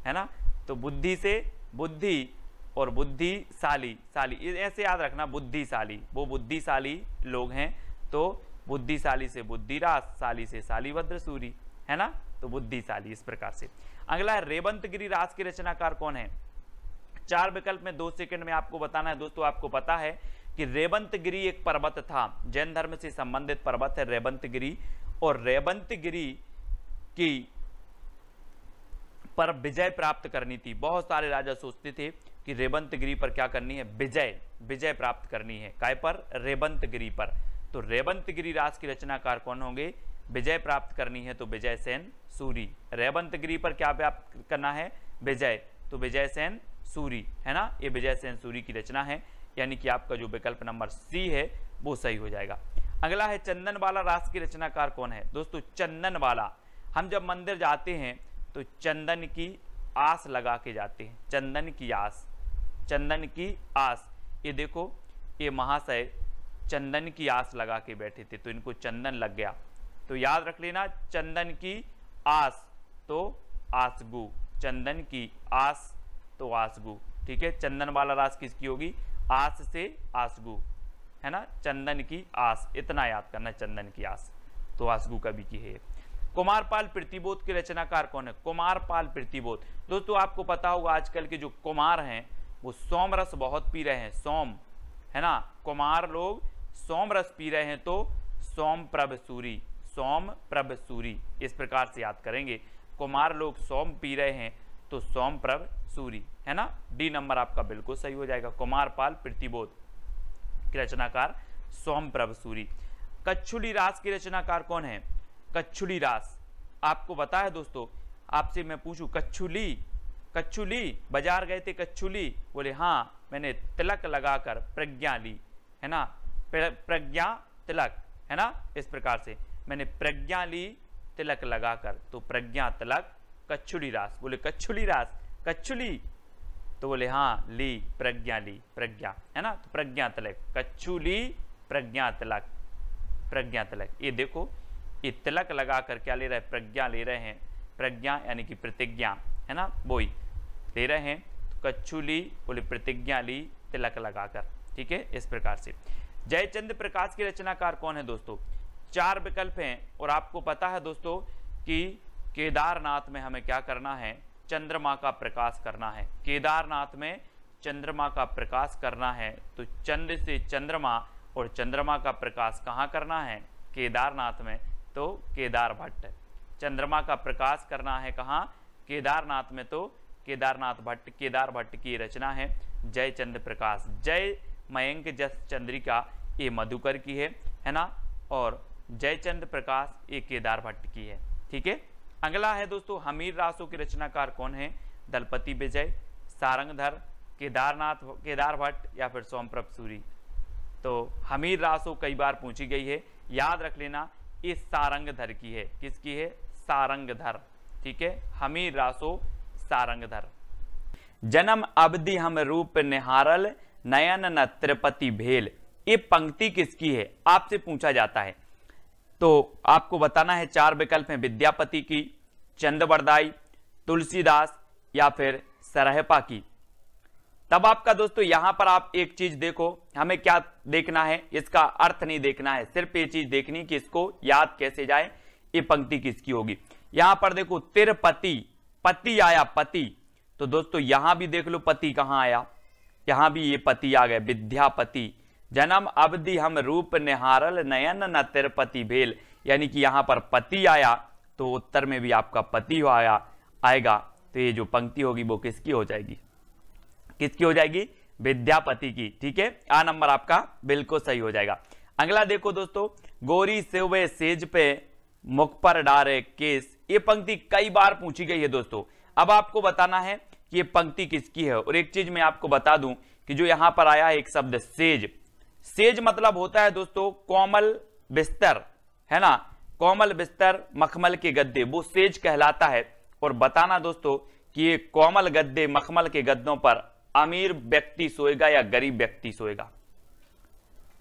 है ना तो बुद्धि से बुद्धि और बुद्धिशाली साली ऐसे याद रखना बुद्धिशाली वो बुद्धिशाली लोग हैं तो बुद्धिशाली से बुद्धिराज साली से शालीभद्र सूरी है ना तो बुद्धिशाली इस प्रकार से अगला है गिरी राज के रचनाकार कौन है चार विकल्प में दो सेकंड में आपको बताना है दोस्तों आपको पता है कि गिरी एक पर्वत था जैन धर्म से संबंधित पर्वत है गिरी और गिरी की पर विजय प्राप्त करनी थी बहुत सारे राजा सोचते थे कि गिरी पर क्या करनी है विजय विजय प्राप्त करनी है काय पर गिरी पर तो रेवंत गिरिराज के रचनाकार कौन होंगे विजय प्राप्त करनी है तो विजय सेन सूरी रेवंत गिरी पर क्या प्राप्त करना है विजय तो विजय सेन सूरी है ना ये विजय सेन सूरी की रचना है यानी कि आपका जो विकल्प नंबर सी है वो सही हो जाएगा अगला है चंदन वाला रास की रचनाकार कौन है दोस्तों चंदन वाला हम जब मंदिर जाते हैं तो चंदन की आस लगा के जाते हैं चंदन की आस चंदन की आस ये देखो ये महाशय चंदन की आस लगा के बैठे थे तो इनको चंदन लग गया तो याद रख लेना चंदन की आस तो आसगु चंदन की आस तो आसगु ठीक है चंदन वाला रास किसकी होगी आस से आसगु है ना चंदन की आस इतना याद करना चंदन की आस तो आसगु कवि की है कुमारपाल प्रतिबोध के रचनाकार कौन है कुमारपाल प्रतिबोध दोस्तों आपको पता होगा आजकल के जो कुमार हैं वो सोम रस बहुत पी रहे हैं सोम है ना कुमार लोग सोम रस पी रहे हैं तो सोम प्रभ सूरी सोम प्रभ सूरी इस प्रकार से याद करेंगे कुमार लोग सोम पी रहे हैं तो सोम प्रभ सूरी है ना डी नंबर आपका बिल्कुल सही हो जाएगा कुमार पाल प्रतिबोध की रचनाकार सोम प्रभ सूरी कच्छुली रास की रचनाकार कौन है कच्छुली रास आपको पता है दोस्तों आपसे मैं पूछूं कच्छुली कच्छुली बाजार गए थे कच्छुली बोले हाँ मैंने तिलक लगाकर प्रज्ञा ली है ना प्रज्ञा तिलक है ना इस प्रकार से मैंने प्रज्ञा ली तिलक लगाकर तो प्रज्ञा तिलक कच्छुली रास बोले कच्छुली रास कच्छुली तो बोले हाँ ली प्रज्ञा ली प्रज्ञा है ना तो प्रज्ञा तिलक कच्छुली प्रज्ञा तिलक प्रज्ञा तिलक ये देखो ये तिलक लगा कर क्या ले रहे प्रज्ञा ले रहे हैं प्रज्ञा यानी कि प्रतिज्ञा है ना वो ही ले रहे हैं तो कच्छुली बोले प्रतिज्ञा ली तिलक लगाकर ठीक है इस प्रकार से जयचंद प्रकाश के रचनाकार कौन है दोस्तों चार विकल्प हैं और आपको पता है दोस्तों कि केदारनाथ में हमें क्या करना है चंद्रमा का प्रकाश करना है केदारनाथ में चंद्रमा का प्रकाश करना है तो चंद्र से चंद्रमा और चंद्रमा का प्रकाश कहाँ करना है केदारनाथ में तो केदार भट्ट चंद्रमा का प्रकाश करना है कहाँ केदारनाथ में तो केदारनाथ भट्ट केदार भट्ट की रचना है जयचंद प्रकाश जय मयंक जस चंद्रिका ये मधुकर की है है ना और जयचंद प्रकाश ये केदार भट्ट की है ठीक है अगला है दोस्तों हमीर रासो के रचनाकार कौन है दलपति विजय सारंगधर केदारनाथ केदार भट्ट या फिर सोमप्रभ सूरी तो हमीर रासो कई बार पूछी गई है याद रख लेना ये सारंगधर की है किसकी है सारंगधर ठीक है हमीर रासो सारंगधर जन्म अवधि हम रूप निहारल नयन न त्रिपति भेल ये पंक्ति किसकी है आपसे पूछा जाता है तो आपको बताना है चार विकल्प हैं विद्यापति की चंदवरदाई तुलसीदास या फिर सरहपा की तब आपका दोस्तों यहां पर आप एक चीज देखो हमें क्या देखना है इसका अर्थ नहीं देखना है सिर्फ ये चीज देखनी कि इसको याद कैसे जाए ये पंक्ति किसकी होगी यहां पर देखो तिरपति पति आया पति तो दोस्तों यहां भी देख लो पति कहां आया यहां भी ये पति आ गए विद्यापति जन्म अवधि हम रूप निहारल नयन न तिरपति भेल यानी कि यहाँ पर पति आया तो उत्तर में भी आपका पति आया आएगा तो ये जो पंक्ति होगी वो किसकी हो जाएगी किसकी हो जाएगी विद्यापति की ठीक है आ नंबर आपका बिल्कुल सही हो जाएगा अगला देखो दोस्तों गोरी वे सेज पे मुख पर डारे केस ये पंक्ति कई बार पूछी गई है दोस्तों अब आपको बताना है कि ये पंक्ति किसकी है और एक चीज मैं आपको बता दूं कि जो यहां पर आया है एक शब्द सेज सेज मतलब होता है दोस्तों कोमल बिस्तर है ना कोमल बिस्तर मखमल के गद्दे वो सेज कहलाता है और बताना दोस्तों कि ये कोमल गद्दे मखमल के गद्दों पर अमीर व्यक्ति सोएगा या गरीब व्यक्ति सोएगा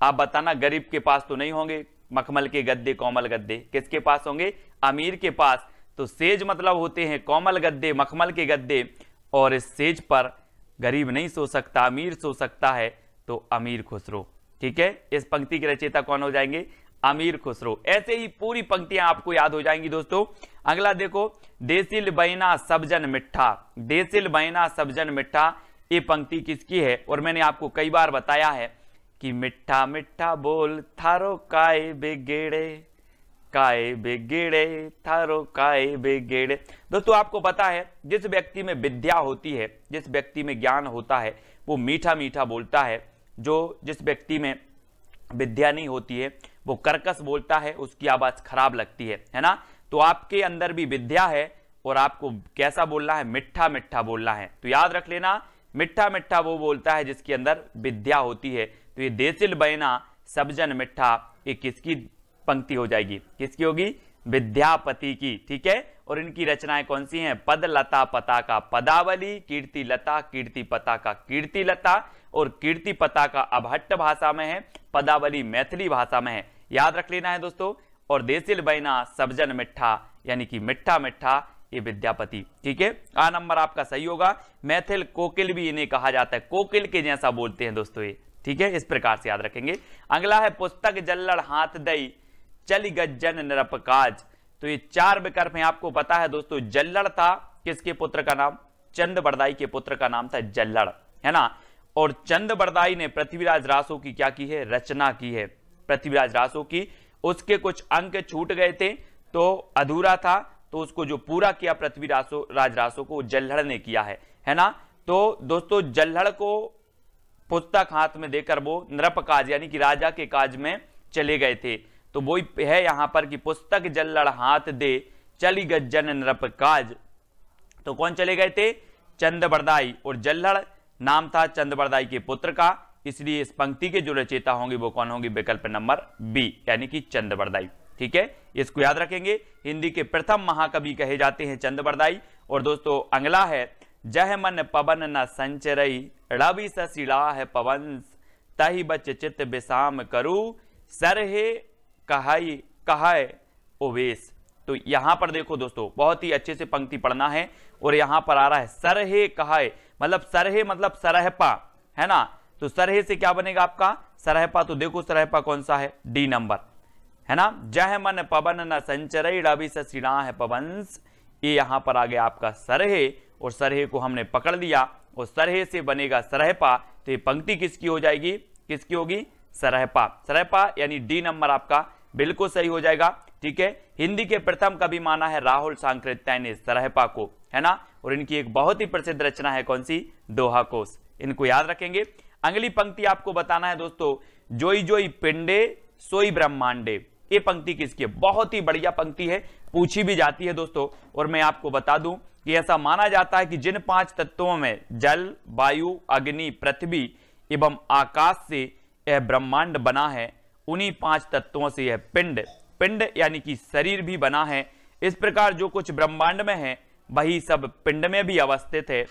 आप बताना गरीब के पास तो नहीं होंगे मखमल के गद्दे कोमल गद्दे किसके पास होंगे अमीर के पास तो सेज मतलब होते हैं कोमल गद्दे मखमल के गद्दे और इस सेज पर गरीब नहीं सो सकता अमीर सो सकता है तो अमीर खुसरो ठीक है इस पंक्ति के रचयिता कौन हो जाएंगे अमीर खुसरो ऐसे ही पूरी पंक्तियां आपको याद हो जाएंगी दोस्तों अगला देखो देसिल बैना सबजन मिठा देसिल बैना सबजन मिठा ये पंक्ति किसकी है और मैंने आपको कई बार बताया है कि मिठा मिठा बोल थारो काय बेगेड़े काय बेगेड़े थारो काय बेगेड़े दोस्तों आपको पता है जिस व्यक्ति में विद्या होती है जिस व्यक्ति में ज्ञान होता है वो मीठा मीठा बोलता है जो जिस व्यक्ति में विद्या नहीं होती है वो कर्कश बोलता है उसकी आवाज़ खराब लगती है है ना तो आपके अंदर भी विद्या है और आपको कैसा बोलना है मिठ्ठा मिठ्ठा बोलना है तो याद रख लेना मिठ्ठा मिठ्ठा वो बोलता है जिसके अंदर विद्या होती है तो ये देसिल बैना सबजन मिठ्ठा ये किसकी पंक्ति हो जाएगी किसकी होगी विद्यापति की ठीक है और इनकी रचनाएं कौन सी हैं पद लता पता का पदावली कीर्ति लता कीर्ति पता का कीर्ति लता और कीर्ति पता का अभट्ट भाषा में है पदावली मैथिली भाषा में है याद रख लेना है दोस्तों और देसिल बैना सबजन मिठा यानी कि मिठा मिठा ये विद्यापति ठीक है आ नंबर आपका सही होगा मैथिल कोकिल भी इन्हें कहा जाता है कोकिल के जैसा बोलते हैं दोस्तों ये ठीक है इस प्रकार से याद रखेंगे अगला है पुस्तक जल्लड़ हाथ दई चल गज्जन नरपकाज तो ये चार विकल्प है आपको पता है दोस्तों जल्लड़ था किसके पुत्र का नाम चंद बरदाई के पुत्र का नाम था जल्लड़ है ना और चंद बरदाई ने पृथ्वीराज रासो की क्या की है रचना की है पृथ्वीराज रासो की उसके कुछ अंक छूट गए थे तो अधूरा था तो उसको जो पूरा किया पृथ्वी रासो राज रासो को जल्हड़ ने किया है है ना तो दोस्तों जल्हड़ को पुस्तक हाथ में देकर वो नृप काज यानी कि राजा के काज में चले गए थे तो वो है यहां पर कि पुस्तक जल्लड़ हाथ दे चली गज्जन नृप काज तो कौन चले गए थे चंद बरदाई और जल्हड़ नाम था चंद्रबरदाई के पुत्र का इसलिए इस पंक्ति के जो रचेता होंगे वो कौन होंगे विकल्प नंबर बी यानी कि चंद्रबरदाई ठीक है इसको याद रखेंगे हिंदी के प्रथम महाकवि कहे जाते हैं चंद्रबरदाई और दोस्तों अगला है जह मन पवन न संचरई रवि सशिला है पवन तही बच चित्त विषाम करु हे कहाई कहा ओवेश तो यहां पर देखो दोस्तों बहुत ही अच्छे से पंक्ति पढ़ना है और यहां पर आ रहा है सर कहा है, मतलब सरहे मतलब सरहपा है ना तो सरहे से क्या बनेगा आपका सरहपा तो देखो सरहपा कौन सा है डी नंबर है ना जह मन पवन न संचरई रवि सीणा है पवंस ये यहां पर आ गया आपका सरहे और सरहे को हमने पकड़ लिया और सरहे से बनेगा सरहपा तो ये पंक्ति किसकी हो जाएगी किसकी होगी सरहपा सरहपा यानी डी नंबर आपका बिल्कुल सही हो जाएगा ठीक है हिंदी के प्रथम कवि माना है राहुल सांकृत्य ने सरहपा को है ना और इनकी एक बहुत ही प्रसिद्ध रचना है कौन सी दोहा कोश इनको याद रखेंगे अगली पंक्ति आपको बताना है दोस्तों जोई जोई पिंडे सोई ब्रह्मांडे ये पंक्ति किसकी है बहुत ही बढ़िया पंक्ति है पूछी भी जाती है दोस्तों और मैं आपको बता दूं कि ऐसा माना जाता है कि जिन पांच तत्वों में जल वायु अग्नि पृथ्वी एवं आकाश से यह ब्रह्मांड बना है उन्हीं पांच तत्वों से यह पिंड पिंड यानी कि शरीर भी बना है इस प्रकार जो कुछ ब्रह्मांड में है वही सब पिंड में भी अवस्थित है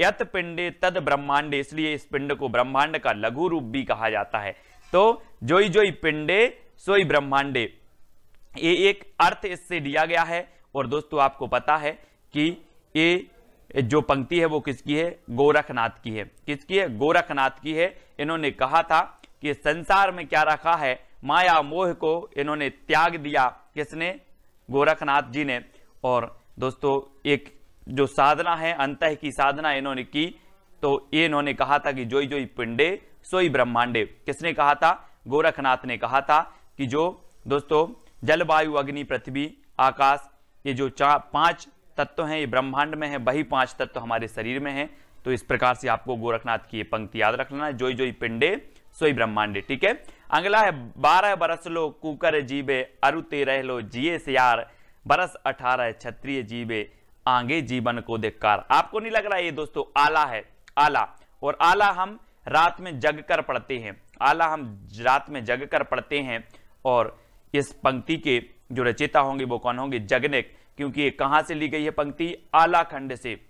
यत पिंडे तद ब्रह्मांड इसलिए इस पिंड को ब्रह्मांड का लघु रूप भी कहा जाता है तो जोई जोई पिंडे सोई ब्रह्मांडे ये एक अर्थ इससे दिया गया है और दोस्तों आपको पता है कि ये जो पंक्ति है वो किसकी है गोरखनाथ की है किसकी है गोरखनाथ की है इन्होंने कहा था कि संसार में क्या रखा है माया मोह को इन्होंने त्याग दिया किसने गोरखनाथ जी ने और दोस्तों एक जो साधना है अंत की साधना इन्होंने की तो ये इन्होंने कहा था कि जोई जोई पिंडे सोई ब्रह्मांडे किसने कहा था गोरखनाथ ने कहा था कि जो दोस्तों जलवायु अग्नि पृथ्वी आकाश ये जो चार पांच तत्व हैं ये ब्रह्मांड में है वही पांच तत्व हमारे शरीर में है तो इस प्रकार से आपको गोरखनाथ की ये पंक्ति याद रख लेना जोई जोई पिंडे सोई ब्रह्मांडे ठीक है अगला है बारह बरस लो कुकर जीवे अरुते रह लो जिये से यार बरस अठारह क्षत्रिय जीवे आगे जीवन को देखकर आपको नहीं लग रहा ये दोस्तों आला है आला और आला हम रात में जग कर पढ़ते हैं आला हम रात में जग कर पढ़ते हैं और इस पंक्ति के जो रचेता होंगे वो कौन होंगे जगनेक क्योंकि ये कहां से ली गई है पंक्ति आला खंड से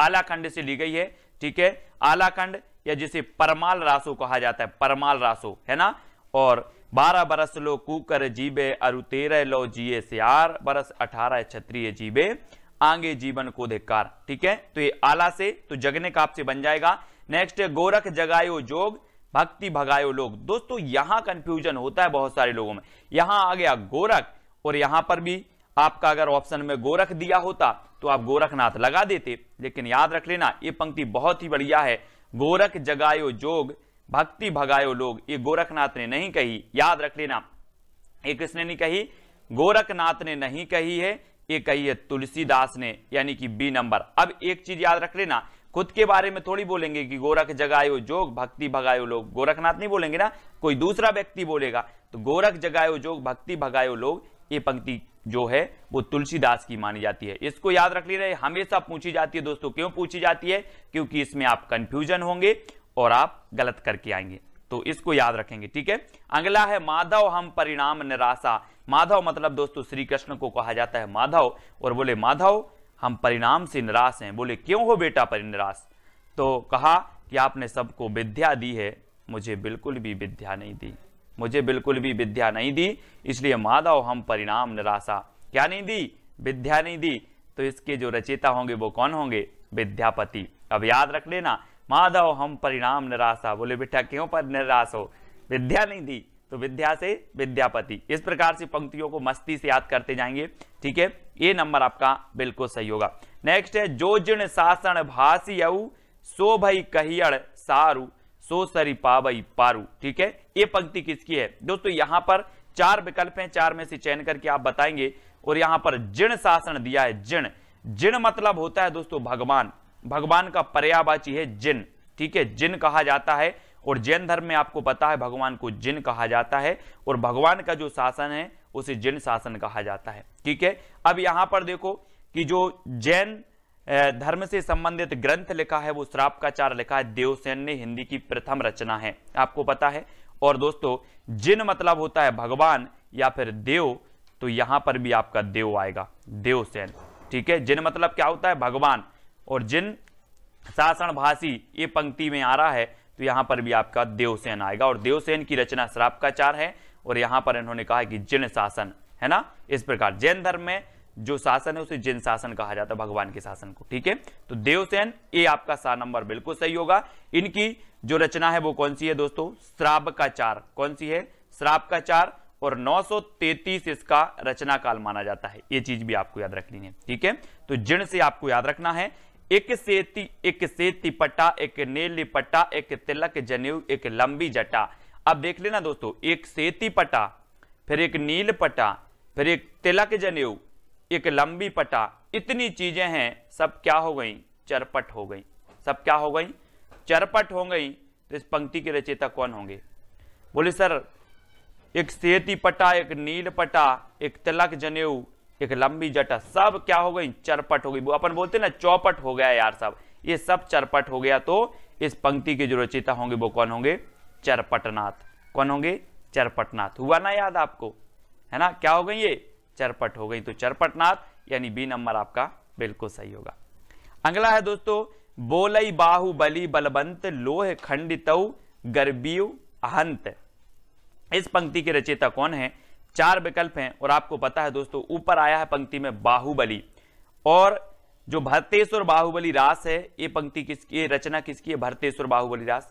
आलाखंड से ली गई है ठीक है आलाखंड या जिसे परमाल रासो कहा जाता है परमाल रासो है ना और बारह बरस लो कुकर जीबे अरु तेरह लो से सियार बरस अठारह क्षत्रिय जीबे आगे जीवन को धिकार ठीक है तो ये आला से तो जगने का आपसे बन जाएगा नेक्स्ट गोरख जगायो जोग भक्ति भगायो लोग दोस्तों यहां कंफ्यूजन होता है बहुत सारे लोगों में यहां आ गया गोरख और यहां पर भी आपका अगर ऑप्शन में गोरख दिया होता तो आप गोरखनाथ लगा देते लेकिन याद रख लेना ये पंक्ति बहुत ही बढ़िया है गोरख जगायो जोग भक्ति भगायो लोग ये गोरखनाथ ने नहीं कही याद रख लेना ये किसने नहीं कही गोरखनाथ ने नहीं कही है ये कही है तुलसीदास ने यानी कि बी नंबर अब एक चीज याद रख लेना खुद के बारे में थोड़ी बोलेंगे कि गोरख जगायो जोग भक्ति भगायो लोग गोरखनाथ नहीं बोलेंगे ना कोई दूसरा व्यक्ति बोलेगा तो गोरख जगायो जोग भक्ति भगायो लोग ये पंक्ति जो है वो तुलसीदास की मानी जाती है इसको याद रख लीजिए हमेशा पूछी जाती है दोस्तों क्यों पूछी जाती है क्योंकि इसमें आप कंफ्यूजन होंगे और आप गलत करके आएंगे तो इसको याद रखेंगे ठीक है अगला है माधव हम परिणाम निराशा माधव मतलब दोस्तों श्री कृष्ण को कहा जाता है माधव और बोले माधव हम परिणाम से निराश हैं बोले क्यों हो बेटा पर निराश तो कहा कि आपने सबको विद्या दी है मुझे बिल्कुल भी विद्या नहीं दी मुझे बिल्कुल भी विद्या नहीं दी इसलिए माधव हम परिणाम निराशा क्या नहीं दी विद्या नहीं दी तो इसके जो रचेता होंगे वो कौन होंगे विद्यापति अब याद रख लेना माधव हम परिणाम निराशा बोले बेटा क्यों पर निराश हो विद्या नहीं दी तो विद्या से विद्यापति इस प्रकार से पंक्तियों को मस्ती से याद करते जाएंगे ठीक है ये नंबर आपका बिल्कुल सही होगा नेक्स्ट है जो जिन शासन भाषी सो भई कहियड़ सारू सो सरी पावई पारू ठीक है ये पंक्ति किसकी है दोस्तों यहां पर चार विकल्प हैं चार में से चयन करके आप बताएंगे और यहां पर जिन शासन दिया है जिन जिन मतलब होता है दोस्तों भगवान भगवान का पर्यावाची है जिन ठीक है जिन कहा जाता है और जैन धर्म में आपको पता है भगवान को जिन कहा जाता है और भगवान का जो शासन है उसे जिन शासन कहा जाता है ठीक है अब यहां पर देखो कि जो जैन धर्म से संबंधित ग्रंथ लिखा है वो श्राप का चार लिखा है देवसेन ने हिंदी की प्रथम रचना है आपको पता है और दोस्तों जिन मतलब होता है भगवान या फिर देव तो यहां पर भी आपका देव आएगा देवसेन ठीक है जिन मतलब क्या होता है भगवान और जिन शासन भाषी ये पंक्ति में आ रहा है तो यहां पर भी आपका देवसेन आएगा और देवसेन की रचना श्राप का चार है और यहां पर इन्होंने कहा कि जिन शासन है ना इस प्रकार जैन धर्म में जो शासन है उसे जिन शासन कहा जाता है भगवान के शासन को ठीक है तो देवसेन ये आपका सा नंबर बिल्कुल सही होगा इनकी जो रचना है वो कौन सी है दोस्तों श्राप का चार कौन सी है श्राप का चार और 933 इसका रचना काल माना जाता है ये चीज भी आपको याद रखनी है ठीक है तो जिन से आपको याद रखना है एक सेती एक सेती पट्टा एक नीली पट्टा एक तिलक जनेऊ एक लंबी जटा अब देख लेना दोस्तों एक सेती पट्टा फिर एक नील पट्टा फिर एक तिलक जनेऊ एक लंबी पटा इतनी चीज़ें हैं सब क्या हो गई चरपट हो गई सब क्या हो गई चरपट हो गई तो इस पंक्ति के रचयिता कौन होंगे बोले सर एक सेती पटा एक नील पटा एक तिलक जनेऊ एक लंबी जटा सब क्या हो गई चरपट हो गई अपन बोलते ना चौपट हो गया यार सब ये सब चरपट हो गया तो इस पंक्ति के जो रचयिता होंगे वो कौन होंगे चरपटनाथ कौन होंगे चरपटनाथ हुआ ना याद आपको है ना क्या हो गई ये चरपट हो गई तो चरपटनाथ यानी बी नंबर आपका बिल्कुल सही होगा अगला है दोस्तों बोलई बाहु बली बलबंत लोह खंडित गर्बीव अहंत इस पंक्ति के रचयिता कौन है चार विकल्प हैं और आपको पता है दोस्तों ऊपर आया है पंक्ति में बाहुबली और जो भरतेश्वर बाहुबली रास है ये पंक्ति किसकी ये रचना किसकी है भरतेश्वर बाहुबली रास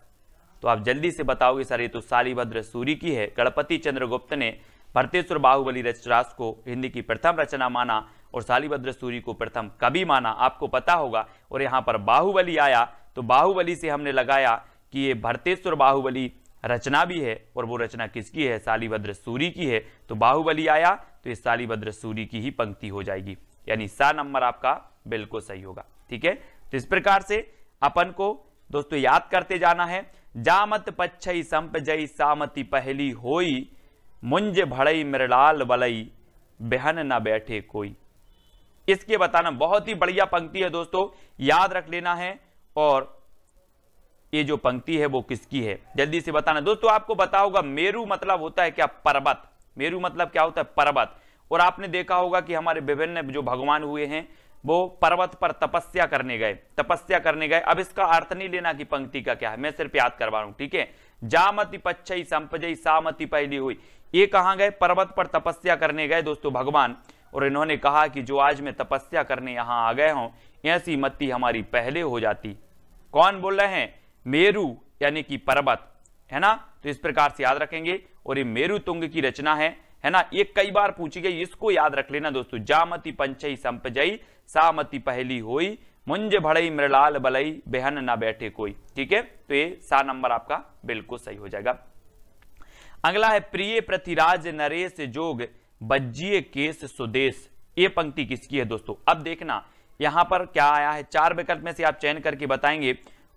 तो आप जल्दी से बताओगे सर ये तो सालीभद्र सूरी की है गणपति चंद्रगुप्त ने भरतेश्वर बाहुबली रचरास को हिंदी की प्रथम रचना माना और शालीभद्र सूरी को प्रथम कवि माना आपको पता होगा और यहाँ पर बाहुबली आया तो बाहुबली से हमने लगाया कि ये भरतेश्वर बाहुबली रचना भी है और वो रचना किसकी है शालीभद्र सूरी की है तो बाहुबली आया तो ये शालीभद्र सूरी की ही पंक्ति हो जाएगी यानी सा नंबर आपका बिल्कुल सही होगा ठीक है तो इस प्रकार से अपन को दोस्तों याद करते जाना है जामत पच्छई संप जई सामति पहली होई मुंज भड़ई मृलाल वलई बहन ना बैठे कोई इसके बताना बहुत ही बढ़िया पंक्ति है दोस्तों याद रख लेना है और ये जो पंक्ति है वो किसकी है जल्दी से बताना दोस्तों आपको बता होगा मेरू मतलब होता है क्या पर्वत मेरू मतलब क्या होता है पर्वत और आपने देखा होगा कि हमारे विभिन्न जो भगवान हुए हैं वो पर्वत पर तपस्या करने गए तपस्या करने गए अब इसका अर्थ नहीं लेना कि पंक्ति का क्या है मैं सिर्फ याद करवा रहा हूं ठीक है जामति पच्छई संपजई सामति पहली हुई ये कहाँ गए पर्वत पर तपस्या करने गए दोस्तों भगवान और इन्होंने कहा कि जो आज मैं तपस्या करने यहाँ आ गए हूँ ऐसी मत्ती हमारी पहले हो जाती कौन बोल रहे हैं मेरू यानी कि पर्वत है ना तो इस प्रकार से याद रखेंगे और ये मेरु तुंग की रचना है है ना ये कई बार पूछी गई इसको याद रख लेना दोस्तों जामति पंचई संपजई सामति पहली होई मुंज भड़ई मृलाल बलई बेहन ना बैठे कोई ठीक है तो ये सा नंबर आपका बिल्कुल सही हो जाएगा अगला है प्रिय प्रतिराज नरेश जोग बज्जीय केस सुदेश ये पंक्ति किसकी है दोस्तों अब देखना यहां पर क्या आया है चार विकल्प में से आप चयन करके बताएंगे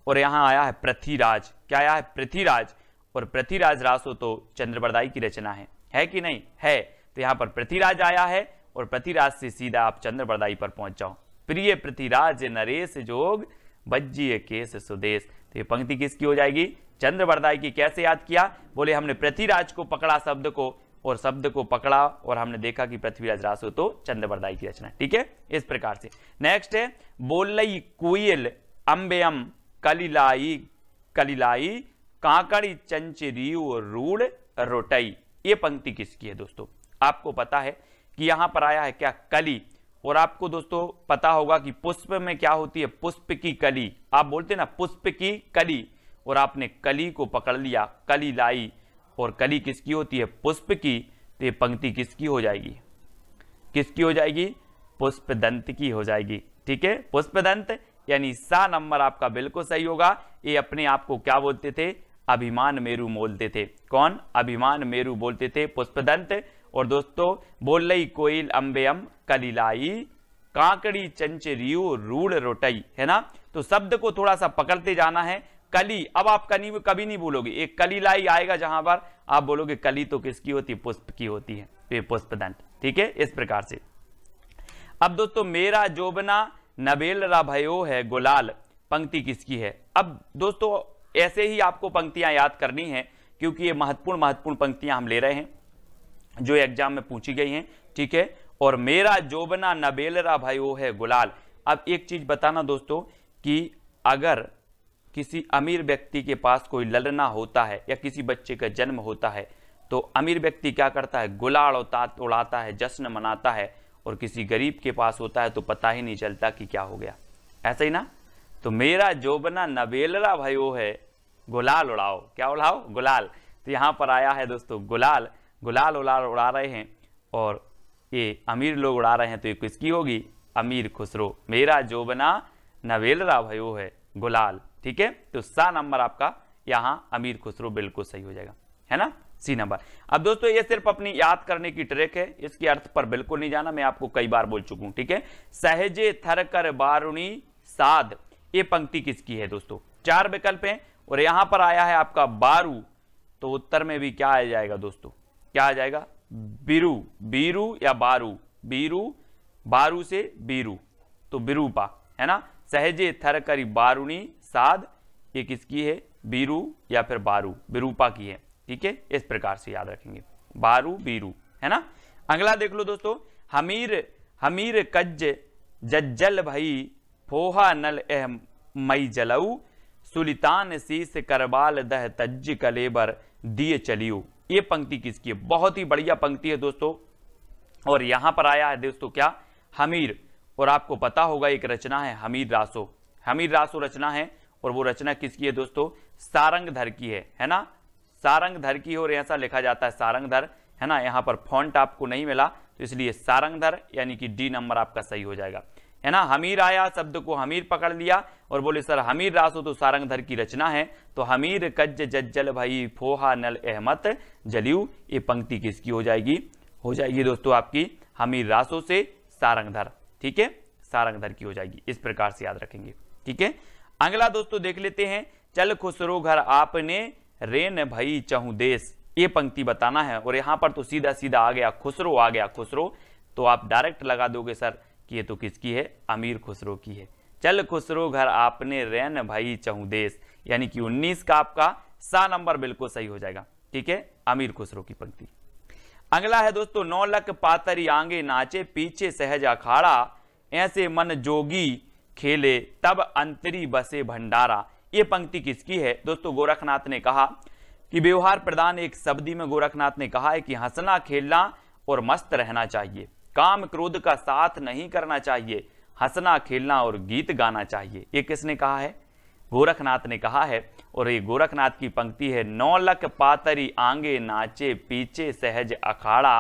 और यहां आया है पृथ्वीराज क्या आया है पृथ्वीराज और पृथ्वीराज रासो तो चंद्रबरदाई की रचना है है कि नहीं है तो यहां पर पृथ्वीराज आया है और पृथ्वीराज से सीधा आप चंद्रबरदाई पर पहुंच जाओ प्रिय पृथ्वीराज नरेश जोग बज्जी केस सुदेश तो ये पंक्ति किसकी हो जाएगी चंद्रवरदाई की कैसे याद किया बोले हमने पृथ्वीराज को पकड़ा शब्द को और शब्द को पकड़ा और हमने देखा कि पृथ्वीराज रासो तो बरदाई की रचना ठीक है इस प्रकार से नेक्स्ट है बोलई कुइल अम्बेयम कलिलाई कलिलाई कांकड़ी चंचरी रूढ़ रोटई ये पंक्ति किसकी है दोस्तों आपको पता है कि यहां पर आया है क्या कली और आपको दोस्तों पता होगा कि पुष्प में क्या होती है पुष्प की कली आप बोलते हैं ना पुष्प की कली और आपने कली को पकड़ लिया कली लाई और कली किसकी होती है पुष्प की तो ये पंक्ति किसकी हो जाएगी किसकी हो जाएगी पुष्प दंत की हो जाएगी ठीक है पुष्प दंत यानी सा नंबर आपका बिल्कुल सही होगा ये अपने आप को क्या बोलते थे अभिमान मेरू बोलते थे कौन अभिमान मेरू बोलते थे पुष्पदंत और दोस्तों बोल रही कोयल अम्बेयम कलिलाई कांकड़ी चंचरियो रूढ़ रोटई है ना तो शब्द को थोड़ा सा पकड़ते जाना है कली अब आप कली कभी नहीं बोलोगे एक कली लाई आएगा जहां पर आप बोलोगे कली तो किसकी होती है पुष्प की होती है तो ये ठीक है इस प्रकार से अब दोस्तों मेरा जोबना नबेल राभयो है गुलाल पंक्ति किसकी है अब दोस्तों ऐसे ही आपको पंक्तियां याद करनी है क्योंकि ये महत्वपूर्ण महत्वपूर्ण पंक्तियां हम ले रहे हैं जो एग्जाम में पूछी गई हैं ठीक है और मेरा जोबना नबेलरा भाई वो है गुलाल अब एक चीज बताना दोस्तों कि अगर किसी अमीर व्यक्ति के पास कोई ललना होता है या किसी बच्चे का जन्म होता है तो अमीर व्यक्ति क्या करता है गुलाल उड़ाता है जश्न मनाता है और किसी गरीब के पास होता है तो पता ही नहीं चलता कि क्या हो गया ऐसा ही ना तो मेरा जोबना नबेलरा भयो है गुलाल उड़ाओ क्या उड़ाओ गुलाल तो यहाँ पर आया है दोस्तों गुलाल गुलाल उलाल उड़ा रहे हैं और ये अमीर लोग उड़ा रहे हैं तो ये किसकी होगी अमीर खुसरो मेरा जोबना नवेलरा भयो है गुलाल ठीक है तो सा नंबर आपका यहां अमीर खुसरो बिल्कुल सही हो जाएगा है ना सी नंबर अब दोस्तों ये सिर्फ अपनी याद करने की ट्रिक है इसके अर्थ पर बिल्कुल नहीं जाना मैं आपको कई बार बोल चुका हूं ठीक है सहजे थर कर बारुणी साध ये पंक्ति किसकी है दोस्तों चार विकल्प हैं और यहां पर आया है आपका बारू तो उत्तर में भी क्या आ जाएगा दोस्तों क्या आ जाएगा बीरू बीरू या बारू बीरू बारू से बीरू तो बिरूपा है ना सहजे थर करी बारुणी साद ये किसकी है बीरू या फिर बारू बिरूपा की है ठीक है इस प्रकार से याद रखेंगे बारू बीरू है ना अगला देख लो दोस्तों हमीर हमीर कज्ज जज्जल भई फोहा नल एह मई जलऊ सुलितान शीस करबाल दह तज्ज कलेबर दिए चलियो ये पंक्ति किसकी है बहुत ही बढ़िया पंक्ति है दोस्तों और यहां पर आया है दोस्तों क्या हमीर और आपको पता होगा एक रचना है हमीर रासो हमीर रासो रचना है और वो रचना किसकी है दोस्तों सारंगधर की है है ना सारंगधर की और ऐसा लिखा जाता है सारंगधर है ना यहाँ पर फॉन्ट आपको नहीं मिला तो इसलिए सारंगधर यानी कि डी नंबर आपका सही हो जाएगा है ना हमीर आया शब्द को हमीर पकड़ लिया और बोले सर हमीर रासो तो सारंगधर की रचना है तो हमीर कज्ज जज्जल भाई फोहा नल अहमत जलियु ये पंक्ति किसकी हो जाएगी हो जाएगी दोस्तों आपकी हमीर रासो से सारंगधर ठीक है सारंगधर की हो जाएगी इस प्रकार से याद रखेंगे ठीक है अगला दोस्तों देख लेते हैं चल खुसरो घर आपने रेन भई चहु देश ये पंक्ति बताना है और यहां पर तो सीधा सीधा आ गया खुसरो आ गया खुसरो तो आप डायरेक्ट लगा दोगे सर कि ये तो किसकी है अमीर खुसरो की है चल खुसरो घर आपने रैन भाई चहु देश यानी कि 19 का आपका सा नंबर बिल्कुल सही हो जाएगा ठीक है अमीर खुसरो की पंक्ति अगला है दोस्तों नौ लख पातरी आगे नाचे पीछे सहज अखाड़ा ऐसे मन जोगी खेले तब अंतरी बसे भंडारा ये पंक्ति किसकी है दोस्तों गोरखनाथ ने कहा कि व्यवहार प्रदान एक शब्दी में गोरखनाथ ने कहा है कि हंसना खेलना और मस्त रहना चाहिए काम क्रोध का साथ नहीं करना चाहिए हंसना खेलना और गीत गाना चाहिए ये किसने कहा है गोरखनाथ ने कहा है और ये गोरखनाथ की पंक्ति है नौलक पातरी आंगे नाचे पीछे सहज अखाड़ा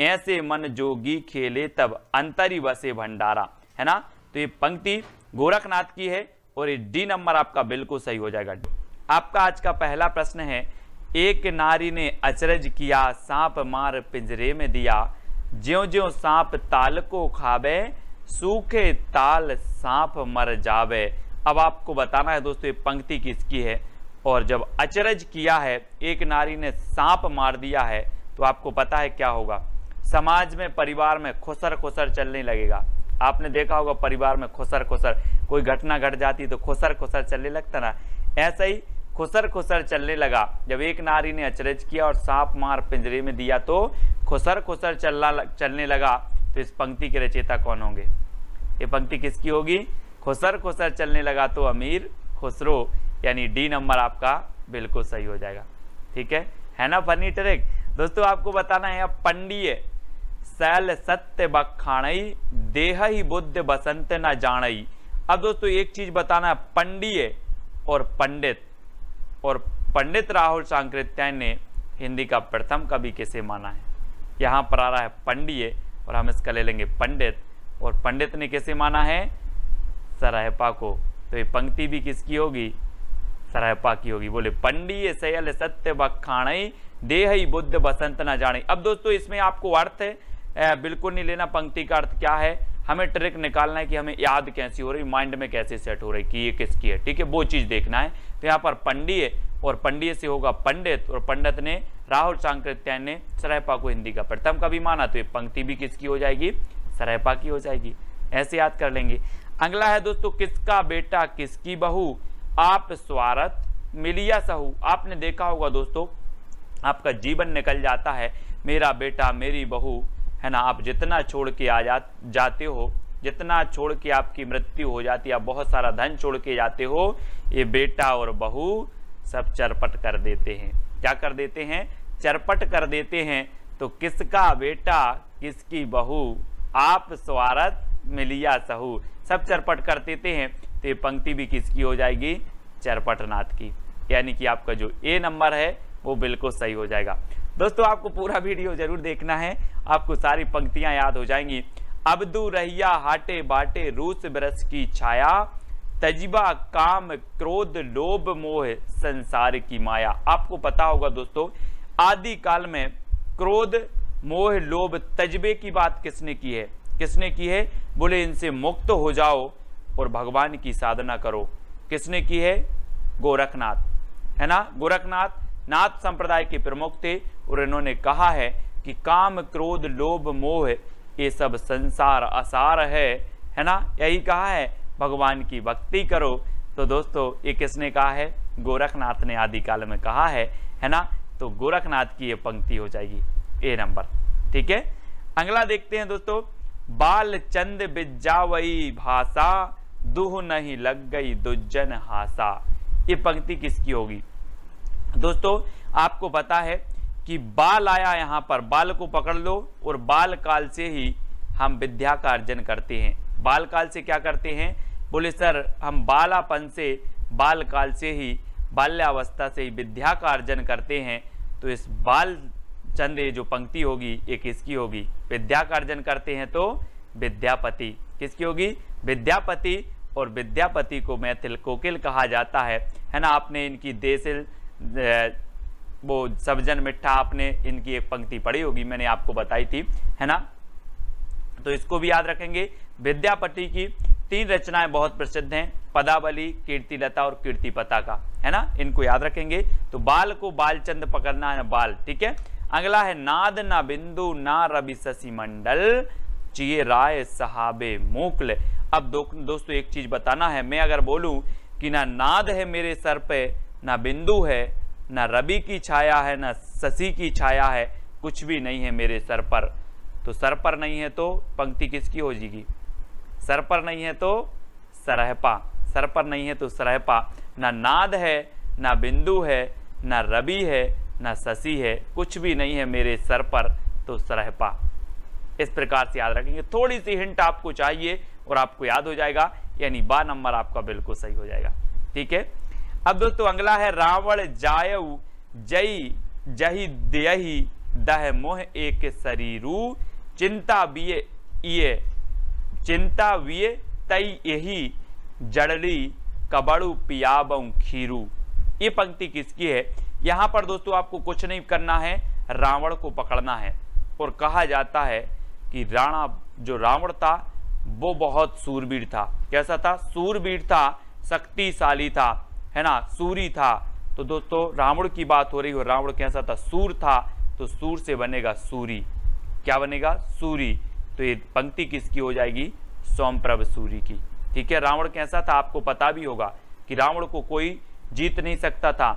ऐसे मन जोगी खेले तब अंतरी बसे भंडारा है ना तो ये पंक्ति गोरखनाथ की है और ये डी नंबर आपका बिल्कुल सही हो जाएगा आपका आज का पहला प्रश्न है एक नारी ने अचरज किया सांप मार पिंजरे में दिया ज्यो ज्यो सांप ताल को खावे सूखे ताल सांप मर जावे अब आपको बताना है दोस्तों ये पंक्ति किसकी है और जब अचरज किया है एक नारी ने सांप मार दिया है तो आपको पता है क्या होगा समाज में परिवार में खुसर खुसर चलने लगेगा आपने देखा होगा परिवार में खुसर खुसर कोई घटना घट गट जाती तो खुसर खुसर चलने लगता ना ऐसा ही खुसर खुसर चलने लगा जब एक नारी ने अचरज किया और सांप मार पिंजरे में दिया तो खुसर खुसर चलना चलने लगा तो इस पंक्ति के रचेता कौन होंगे ये पंक्ति किसकी होगी खुसर खुसर चलने लगा तो अमीर खुसरो यानी डी नंबर आपका बिल्कुल सही हो जाएगा ठीक है है ना फनी ट्रिक दोस्तों आपको बताना है अब पंडीय शैल सत्य बखाणई देह ही बुद्ध बसंत न जानई अब दोस्तों एक चीज बताना पंडीय और पंडित और पंडित राहुल सांकृत्यायन ने हिंदी का प्रथम कवि कैसे माना है यहाँ पर आ रहा है पंडीय और हम इसका ले लेंगे पंडित और पंडित ने कैसे माना है सराहपा को तो ये पंक्ति भी किसकी होगी सराहपा की होगी बोले पंडीय सैल सत्य बखाणई देह बुद्ध बसंत न जाने अब दोस्तों इसमें आपको अर्थ है बिल्कुल नहीं लेना पंक्ति का अर्थ क्या है हमें ट्रिक निकालना है कि हमें याद कैसी हो रही माइंड में कैसे सेट हो रही कि ये किसकी है ठीक है वो चीज़ देखना है तो यहाँ पर पंडीय और पंडीय से होगा पंडित और पंडित ने राहुल सांकृत्यायन ने सरहपा को हिंदी का प्रथम कभी माना तो ये पंक्ति भी किसकी हो जाएगी सरहपा की हो जाएगी ऐसे याद कर लेंगे अगला है दोस्तों किसका बेटा किसकी बहू आप स्वारत मिलिया सहू आपने देखा होगा दोस्तों आपका जीवन निकल जाता है मेरा बेटा मेरी बहू है ना आप जितना छोड़ के आ जा, जाते हो जितना छोड़ के आपकी मृत्यु हो जाती है बहुत सारा धन छोड़ के जाते हो ये बेटा और बहू सब चरपट कर देते हैं क्या कर देते हैं चरपट कर देते हैं तो किसका बेटा किसकी बहू आप स्वारत मिलिया सहू सब चरपट कर देते हैं तो ये पंक्ति भी किसकी हो जाएगी चरपटनाथ की यानी कि आपका जो ए नंबर है वो बिल्कुल सही हो जाएगा दोस्तों आपको पूरा वीडियो जरूर देखना है आपको सारी पंक्तियां याद हो जाएंगी अब्दू रहिया हाटे बाटे रूस बरस की छाया तजबा काम क्रोध लोभ मोह संसार की माया आपको पता होगा दोस्तों आदि काल में क्रोध मोह लोभ तजबे की बात किसने की है किसने की है बोले इनसे मुक्त हो जाओ और भगवान की साधना करो किसने की है गोरखनाथ है ना गोरखनाथ नाथ संप्रदाय के प्रमुख थे और इन्होंने कहा है कि काम क्रोध लोभ मोह ये सब संसार आसार है है ना यही कहा है भगवान की भक्ति करो तो दोस्तों ये किसने कहा है गोरखनाथ ने आदिकाल में कहा है है ना तो गोरखनाथ की ये पंक्ति हो जाएगी ए नंबर ठीक है अगला देखते हैं दोस्तों बाल चंद बिजावई भाषा दुह नहीं लग गई दुज्जन हासा ये पंक्ति किसकी होगी दोस्तों आपको पता है कि बाल आया यहाँ पर बाल को पकड़ लो और बाल काल से ही हम विद्या का अर्जन करते हैं बाल काल से क्या करते हैं बोले सर हम बालापन से बाल काल से ही बाल्यावस्था से ही विद्या का अर्जन करते हैं तो इस बाल चंद्र जो पंक्ति होगी ये किसकी होगी विद्या का अर्जन करते हैं तो विद्यापति किसकी होगी विद्यापति और विद्यापति को मैथिल कोकिल कहा जाता है है ना आपने इनकी देसिल वो सबजन मिठा आपने इनकी एक पंक्ति पढ़ी होगी मैंने आपको बताई थी है ना तो इसको भी याद रखेंगे विद्यापति की तीन रचनाएं बहुत प्रसिद्ध हैं पदावली लता और कीर्ति का है ना इनको याद रखेंगे तो बाल को बालचंद पकड़ना है बाल ठीक है अगला है नाद ना बिंदु ना रवि शशि मंडल चिए राय सहाबे मोकल अब दो, दोस्तों एक चीज बताना है मैं अगर बोलूं कि ना नाद है मेरे सर पे ना बिंदु है ना रबी की छाया है ना शशि की छाया है कुछ भी नहीं है मेरे सर पर तो सर पर नहीं है तो पंक्ति किसकी हो जाएगी सर पर नहीं है तो सरहपा सर पर नहीं है तो सरहपा ना नाद है ना बिंदु है ना रबी है ना शशि है कुछ भी नहीं है मेरे सर पर तो सरहपा इस प्रकार से याद रखेंगे थोड़ी सी हिंट आपको चाहिए और आपको याद हो जाएगा यानी बा नंबर आपका बिल्कुल सही हो जाएगा ठीक है अब दोस्तों अगला है रावण जायऊ जई जही दही दह मोह एक शरीरू चिंता बिये ये चिंता बिये तई यही जड़ली कबड़ू पियाबऊ खीरू ये पंक्ति किसकी है यहाँ पर दोस्तों आपको कुछ नहीं करना है रावण को पकड़ना है और कहा जाता है कि राणा जो रावण था वो बहुत सूरबीर था कैसा था सूरबीर था शक्तिशाली था है ना सूरी था तो दोस्तों रावण की बात हो रही हो रावण कैसा था सूर था तो सूर से बनेगा सूरी क्या बनेगा सूरी तो ये पंक्ति किसकी हो जाएगी सोमप्रभ सूरी की ठीक है रावण कैसा था आपको पता भी होगा कि रावण को कोई जीत नहीं सकता था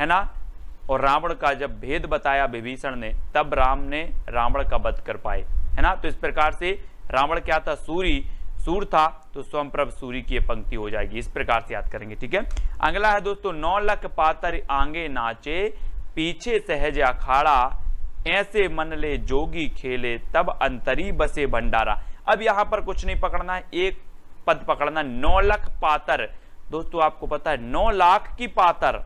है ना और रावण का जब भेद बताया विभीषण ने तब राम ने रावण का वध कर पाए है ना तो इस प्रकार से रावण क्या था सूरी सूर था तो प्रभ सूर्य की पंक्ति हो जाएगी इस प्रकार से याद करेंगे ठीक है अगला है दोस्तों नौ लख पातर आगे नाचे पीछे सहज अखाड़ा ऐसे मन ले जोगी खेले तब अंतरी बसे भंडारा अब यहां पर कुछ नहीं पकड़ना है एक पद पकड़ना नौ लख पातर दोस्तों आपको पता है नौ लाख की पातर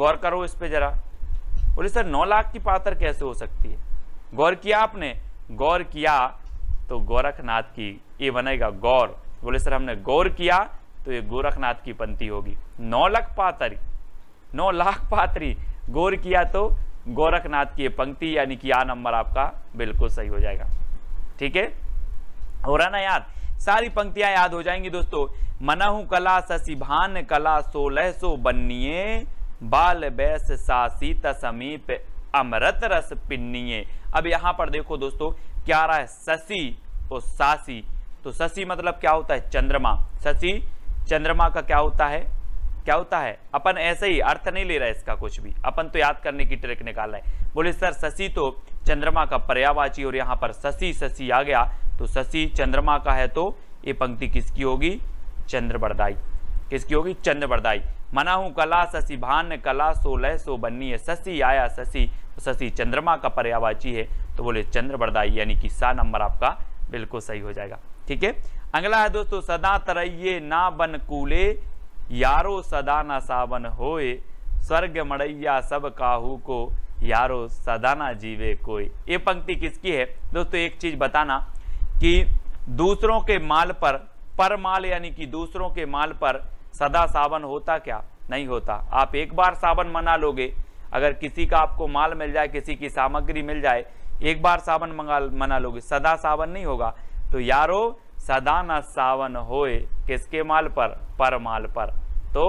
गौर करो इस पे जरा बोले सर नौ लाख की पातर कैसे हो सकती है गौर किया आपने गौर किया तो गोरखनाथ की ये बनेगा गौर बोले सर हमने गौर किया तो ये गोरखनाथ की पंक्ति होगी नौ लाख पातरी नौ लाख पात्री गौर किया तो गोरखनाथ की पंक्ति यानी कि आ नंबर आपका बिल्कुल सही हो जाएगा ठीक है हो रहा ना याद सारी पंक्तियां याद हो जाएंगी दोस्तों मनहु कला ससिभान कला सोलह सो बनिए बाल बैस सासी तसमीप अमृत रस पिन्नीय अब यहां पर देखो दोस्तों क्या आ रहा है शशि और तो सासी तो शशि मतलब क्या होता है चंद्रमा शशि चंद्रमा का क्या होता है क्या होता है अपन ऐसे ही अर्थ नहीं ले रहा है इसका कुछ भी अपन तो याद करने की ट्रिक रहा है बोले सर शशि तो चंद्रमा का पर्यावाची और यहां पर शशि शशि आ गया तो शशि चंद्रमा का है तो ये पंक्ति किसकी होगी चंद्रबरदाई किसकी होगी चंद्रबरदाई मना हूं कला शशि भान कला सो लय सो बन्नी है शशि आया शशि शशि तो चंद्रमा का पर्यावाची है तो बोले चंद्र बरदाई यानी कि सा नंबर आपका बिल्कुल सही हो जाएगा ठीक है अगला है दोस्तों सदा तरइये ना बन कूले यारो सदा ना सावन होए स्वर्ग मड़ैया सब काहू को यारो सदा ना जीवे कोई ये पंक्ति किसकी है दोस्तों एक चीज बताना कि दूसरों के माल पर पर माल यानी कि दूसरों के माल पर सदा सावन होता क्या नहीं होता आप एक बार सावन मना लोगे अगर किसी का आपको माल मिल जाए किसी की सामग्री मिल जाए एक बार सावन मंगा मना लोगे सदा सावन नहीं होगा तो यारो सदा न सावन होए किसके माल पर परमाल पर तो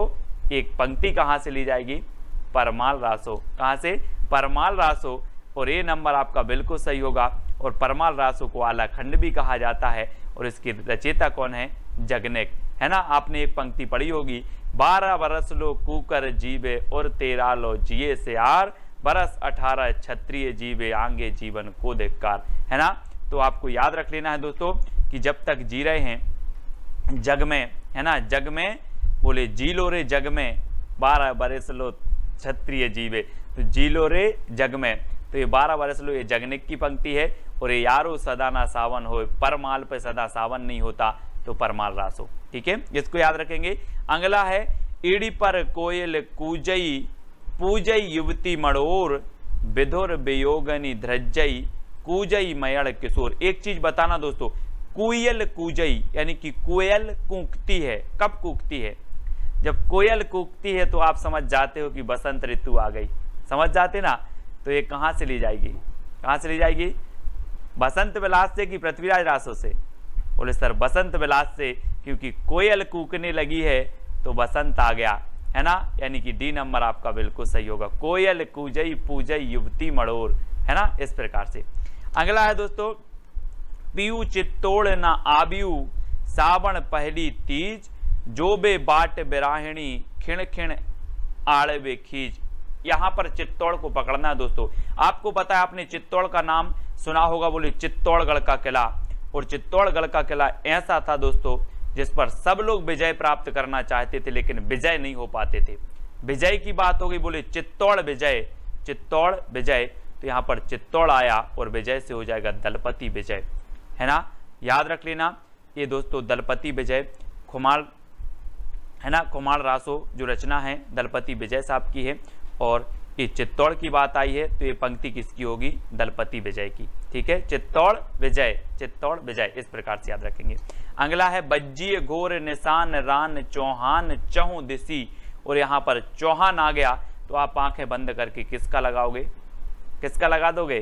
एक पंक्ति कहाँ से ली जाएगी परमाल रासो कहाँ से परमाल रासो और ये नंबर आपका बिल्कुल सही होगा और परमाल रासो को आला खंड भी कहा जाता है और इसकी रचेता कौन है जगनेक है ना आपने एक पंक्ति पढ़ी होगी बारह बरस लो कूकर जीवे और तेरा लो जिए से आर बरस अठारह क्षत्रिय जीवे आंगे जीवन को देखकर है ना तो आपको याद रख लेना है दोस्तों कि जब तक जी रहे हैं जग में है ना जग में बोले जी लो रे जग में बारह बरस लो क्षत्रिय जीवे तो जी लो रे जग में तो ये बारह बरस लो ये जगनिक की पंक्ति है और ये यारो सदा ना सावन हो परमाल पे सदा सावन नहीं होता तो परमाल रास हो ठीक है इसको याद रखेंगे अगला है इड़ी पर कोयल कूजई पूजई युवती मड़ोर विधुर बेयोगनी ध्रजई कूजई मयड़ किशोर एक चीज बताना दोस्तों कुयल कुजई यानी कि कोयल कूकती है कब कूकती है जब कोयल कूकती है तो आप समझ जाते हो कि बसंत ऋतु आ गई समझ जाते ना तो ये कहाँ से ली जाएगी कहाँ से ली जाएगी बसंत विलास से कि पृथ्वीराज रासो से बोले सर बसंत विलास से क्योंकि कोयल कूकने लगी है तो बसंत आ गया है ना यानी कि डी नंबर आपका बिल्कुल सही होगा कोयल कुजई पूजई युवती मड़ोर है ना इस प्रकार से अगला है दोस्तों पीयू चित्तौड़ ना आबियू सावन पहली तीज जोबे बाट बिराहिणी खिण खिण आड़बे खीज यहाँ पर चित्तौड़ को पकड़ना है दोस्तों आपको पता है आपने चित्तौड़ का नाम सुना होगा बोले चित्तौड़गढ़ का किला और चित्तौड़गढ़ का किला ऐसा था दोस्तों जिस पर सब लोग विजय प्राप्त करना चाहते थे लेकिन विजय नहीं हो पाते थे विजय की बात हो गई बोले चित्तौड़ विजय चित्तौड़ विजय तो यहाँ पर चित्तौड़ आया और विजय से हो जाएगा दलपति विजय है ना याद रख लेना ये दोस्तों दलपति विजय कुमार है ना कुमार रासो जो रचना है दलपति विजय साहब की है और ये चित्तौड़ की बात आई है तो ये पंक्ति किसकी होगी दलपति विजय की ठीक है चित्तौड़ विजय चित्तौड़ विजय इस प्रकार से याद रखेंगे अगला है बज्जी घोर निशान रान चौहान चहु दिसी और यहां पर चौहान आ गया तो आप आंखें बंद करके किसका लगाओगे किसका लगा दोगे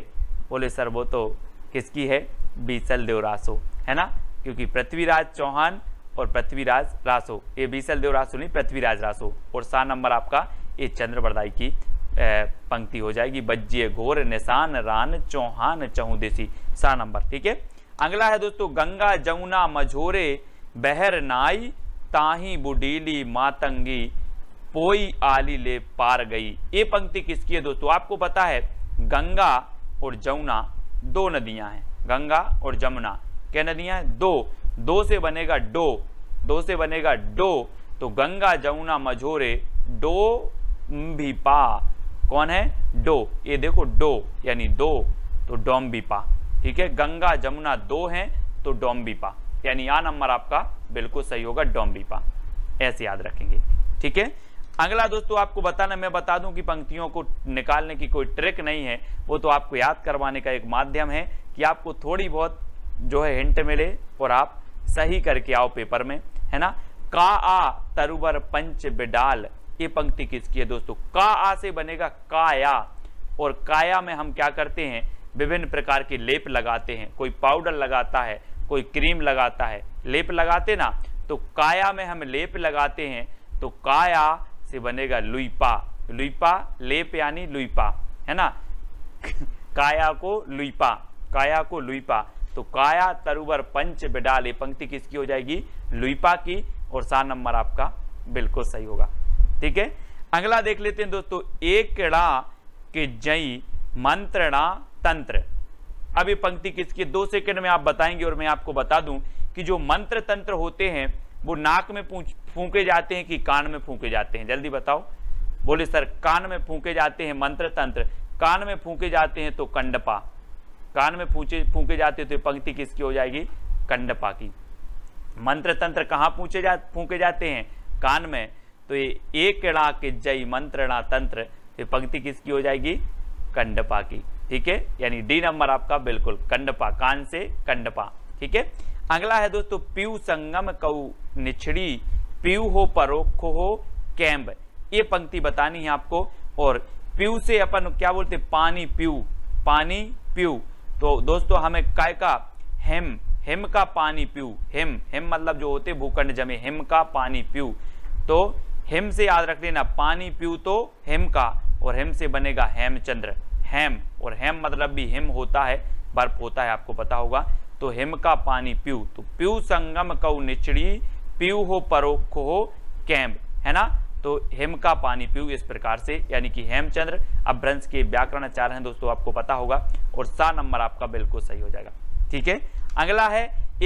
बोले सर वो तो किसकी है बीसल देव रासो है ना क्योंकि पृथ्वीराज चौहान और पृथ्वीराज रासो ये बीसल देव रासो नहीं पृथ्वीराज रासो और सात नंबर आपका ये चंद्र बरदाई की पंक्ति हो जाएगी बज्जिए घोर निशान रान चौहान चहुदेसी सा नंबर ठीक है अगला है दोस्तों गंगा जमुना मझोरे बहर नाई ताही बुडीली मातंगी पोई आली ले पार गई ये पंक्ति किसकी है दोस्तों आपको पता है गंगा और जमुना दो नदियां हैं गंगा और जमुना क्या नदियां हैं दो दो से बनेगा डो दो से बनेगा डो तो गंगा जमुना मझोरे डो भी पा कौन है डो ये देखो डो यानी दो तो डोम्बिपा ठीक है गंगा जमुना दो हैं तो डोम्बिपा यानी आ नंबर आपका बिल्कुल सही होगा डोम्बिपा ऐसे याद रखेंगे ठीक है अगला दोस्तों आपको बताना मैं बता दूं कि पंक्तियों को निकालने की कोई ट्रिक नहीं है वो तो आपको याद करवाने का एक माध्यम है कि आपको थोड़ी बहुत जो है हिंट मिले और आप सही करके आओ पेपर में है ना का आ तरुवर पंच बिडाल ये पंक्ति किसकी है दोस्तों का आ से बनेगा काया और काया में हम क्या करते हैं विभिन्न प्रकार के लेप लगाते हैं कोई पाउडर लगाता है कोई क्रीम लगाता है लेप लगाते ना तो काया में हम लेप लगाते हैं तो काया से बनेगा लुईपा लुईपा लेप यानी लुईपा है ना काया को लुईपा काया को लुईपा तो काया तरुवर पंच बिडाल ये पंक्ति किसकी हो जाएगी लुईपा की और सा नंबर आपका बिल्कुल सही होगा ठीक है अगला देख लेते हैं दोस्तों एकड़ा के जई मंत्रणा तंत्र अभी पंक्ति किसकी दो सेकंड में आप बताएंगे और मैं आपको बता दूं कि जो मंत्र तंत्र होते हैं वो नाक में फूके जाते हैं कि कान में फूके जाते हैं जल्दी बताओ बोले सर कान में फूके जाते हैं मंत्र तंत्र कान में फूके जाते हैं तो कंडपा कान में फूचे फूके जाते हैं तो पंक्ति किसकी हो जाएगी कंडपा की मंत्र तंत्र कहाँ पूछे जा फूके जाते हैं कान में तो ये एक के जय मंत्र तंत्र ये पंक्ति किसकी हो जाएगी कंडपा की ठीक है यानी डी नंबर आपका बिल्कुल कंडपा कान से कंडपा ठीक है अगला है दोस्तों पीव संगम कऊ निछड़ी पीव हो परोख हो कैम्ब ये पंक्ति बतानी है आपको और पीव से अपन क्या बोलते पानी पीव पानी पीव तो दोस्तों हमें काय का हेम हेम का पानी पीव हेम हेम मतलब जो होते भूखंड जमे हेम का पानी पीव तो हेम से याद रख लेना पानी पीऊ तो हेम का और हेम से बनेगा हेमचंद्र हेम और हेम मतलब भी हिम होता है बर्फ होता है आपको पता होगा तो हिम का पानी पीऊ तो पीऊ संगम कऊ निचड़ी पीऊ हो परोख हो कैम्ब है ना तो हेम का पानी पीऊ इस प्रकार से यानी कि हेमचंद्र भ्रंश के व्याकरण चार हैं दोस्तों आपको पता होगा और सा नंबर आपका बिल्कुल सही हो जाएगा ठीक है अगला है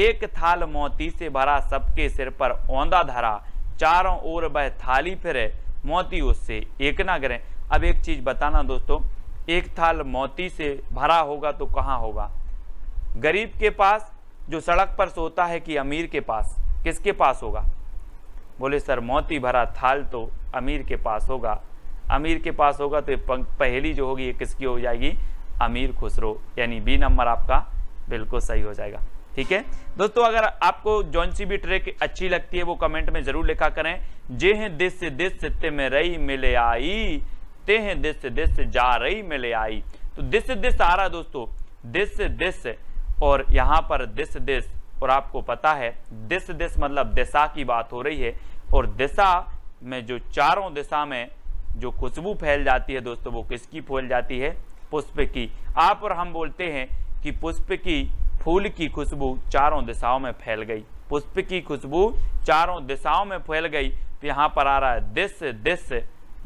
एक थाल मोती से भरा सबके सिर पर औंदा धरा चारों ओर वह थाली फिरे मोती उससे एक ना करें अब एक चीज़ बताना दोस्तों एक थाल मोती से भरा होगा तो कहाँ होगा गरीब के पास जो सड़क पर सोता है कि अमीर के पास किसके पास होगा बोले सर मोती भरा थाल तो अमीर के पास होगा अमीर के पास होगा तो पहली जो होगी ये किसकी हो जाएगी अमीर खुसरो यानी बी नंबर आपका बिल्कुल सही हो जाएगा ठीक है दोस्तों अगर आपको जॉन सी भी ट्रेक अच्छी लगती है वो कमेंट में जरूर लिखा करें जे हैं देश से देश से ते में रही मिले आई ते हैं देश से देश से जा रही मिले आई तो देश से देश आ रहा दोस्तों देश से देश से और यहाँ पर देश देश और आपको पता है देश से देश मतलब दिशा की बात हो रही है और दिशा में जो चारों दिशा में जो खुशबू फैल जाती है दोस्तों वो किसकी फैल जाती है पुष्प की आप और हम बोलते हैं कि पुष्प की फूल की खुशबू चारों दिशाओं में फैल गई पुष्प की खुशबू चारों दिशाओं में फैल गई तो यहाँ पर आ रहा है दिस दिस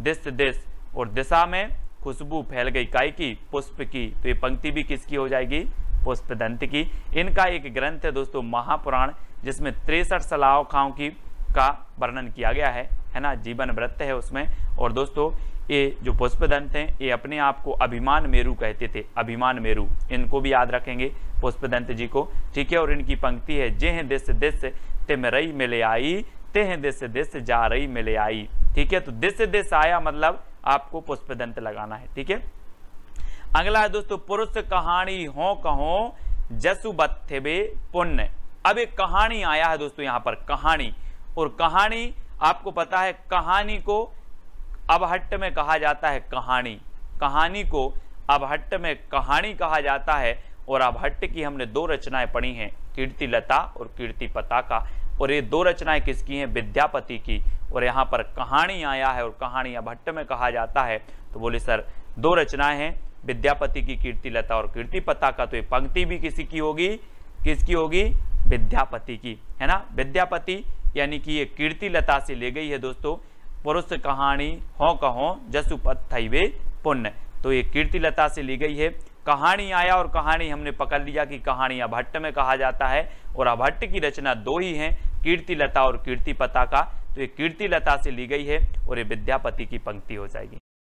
दिस दिस और दिशा में खुशबू फैल गई काय की पुष्प की तो ये पंक्ति भी किसकी हो जाएगी पुष्प दंत की इनका एक ग्रंथ है दोस्तों महापुराण जिसमें तिरसठ सलाहखाओं की का वर्णन किया गया है है ना जीवन व्रत है उसमें और दोस्तों ये जो पुष्पदंत हैं ये अपने आप को अभिमान मेरु कहते थे अभिमान मेरु इनको भी याद रखेंगे पुष्पदंत जी को ठीक है और इनकी पंक्ति है जे हैं दिस दिस तिमरई मिले आई ते हैं दिस दिस जा रही मिले आई ठीक है तो दिस दिस आया मतलब आपको पुष्पदंत लगाना है ठीक है अगला है दोस्तों पुरुष कहानी हो कहो जसु बे पुण्य अब एक कहानी आया है दोस्तों यहाँ पर कहानी और कहानी आपको पता है कहानी को अबहट्ट में कहा जाता है कहानी कहानी को अबहट्ट में कहानी कहा जाता है और अबहट्ट की हमने दो रचनाएं पढ़ी हैं कीर्ति लता और कीर्ति पताका और ये दो रचनाएं किसकी हैं विद्यापति की और यहाँ पर कहानी आया है और कहानी अभट्ट में कहा जाता है तो बोले सर दो रचनाएं हैं विद्यापति की कीर्ति लता और कीर्ति पताका का तो ये पंक्ति भी किसी की होगी किसकी होगी विद्यापति की है ना विद्यापति यानी कि ये कीर्ति लता से ले गई है दोस्तों पुरुष कहानी हो कहो जसु वे पुण्य तो ये कीर्ति लता से ली गई है कहानी आया और कहानी हमने पकड़ लिया कि कहानी अभट्ट में कहा जाता है और अभट्ट की रचना दो ही हैं कीर्ति लता और कीर्ति पता का तो ये कीर्ति लता से ली गई है और ये विद्यापति की पंक्ति हो जाएगी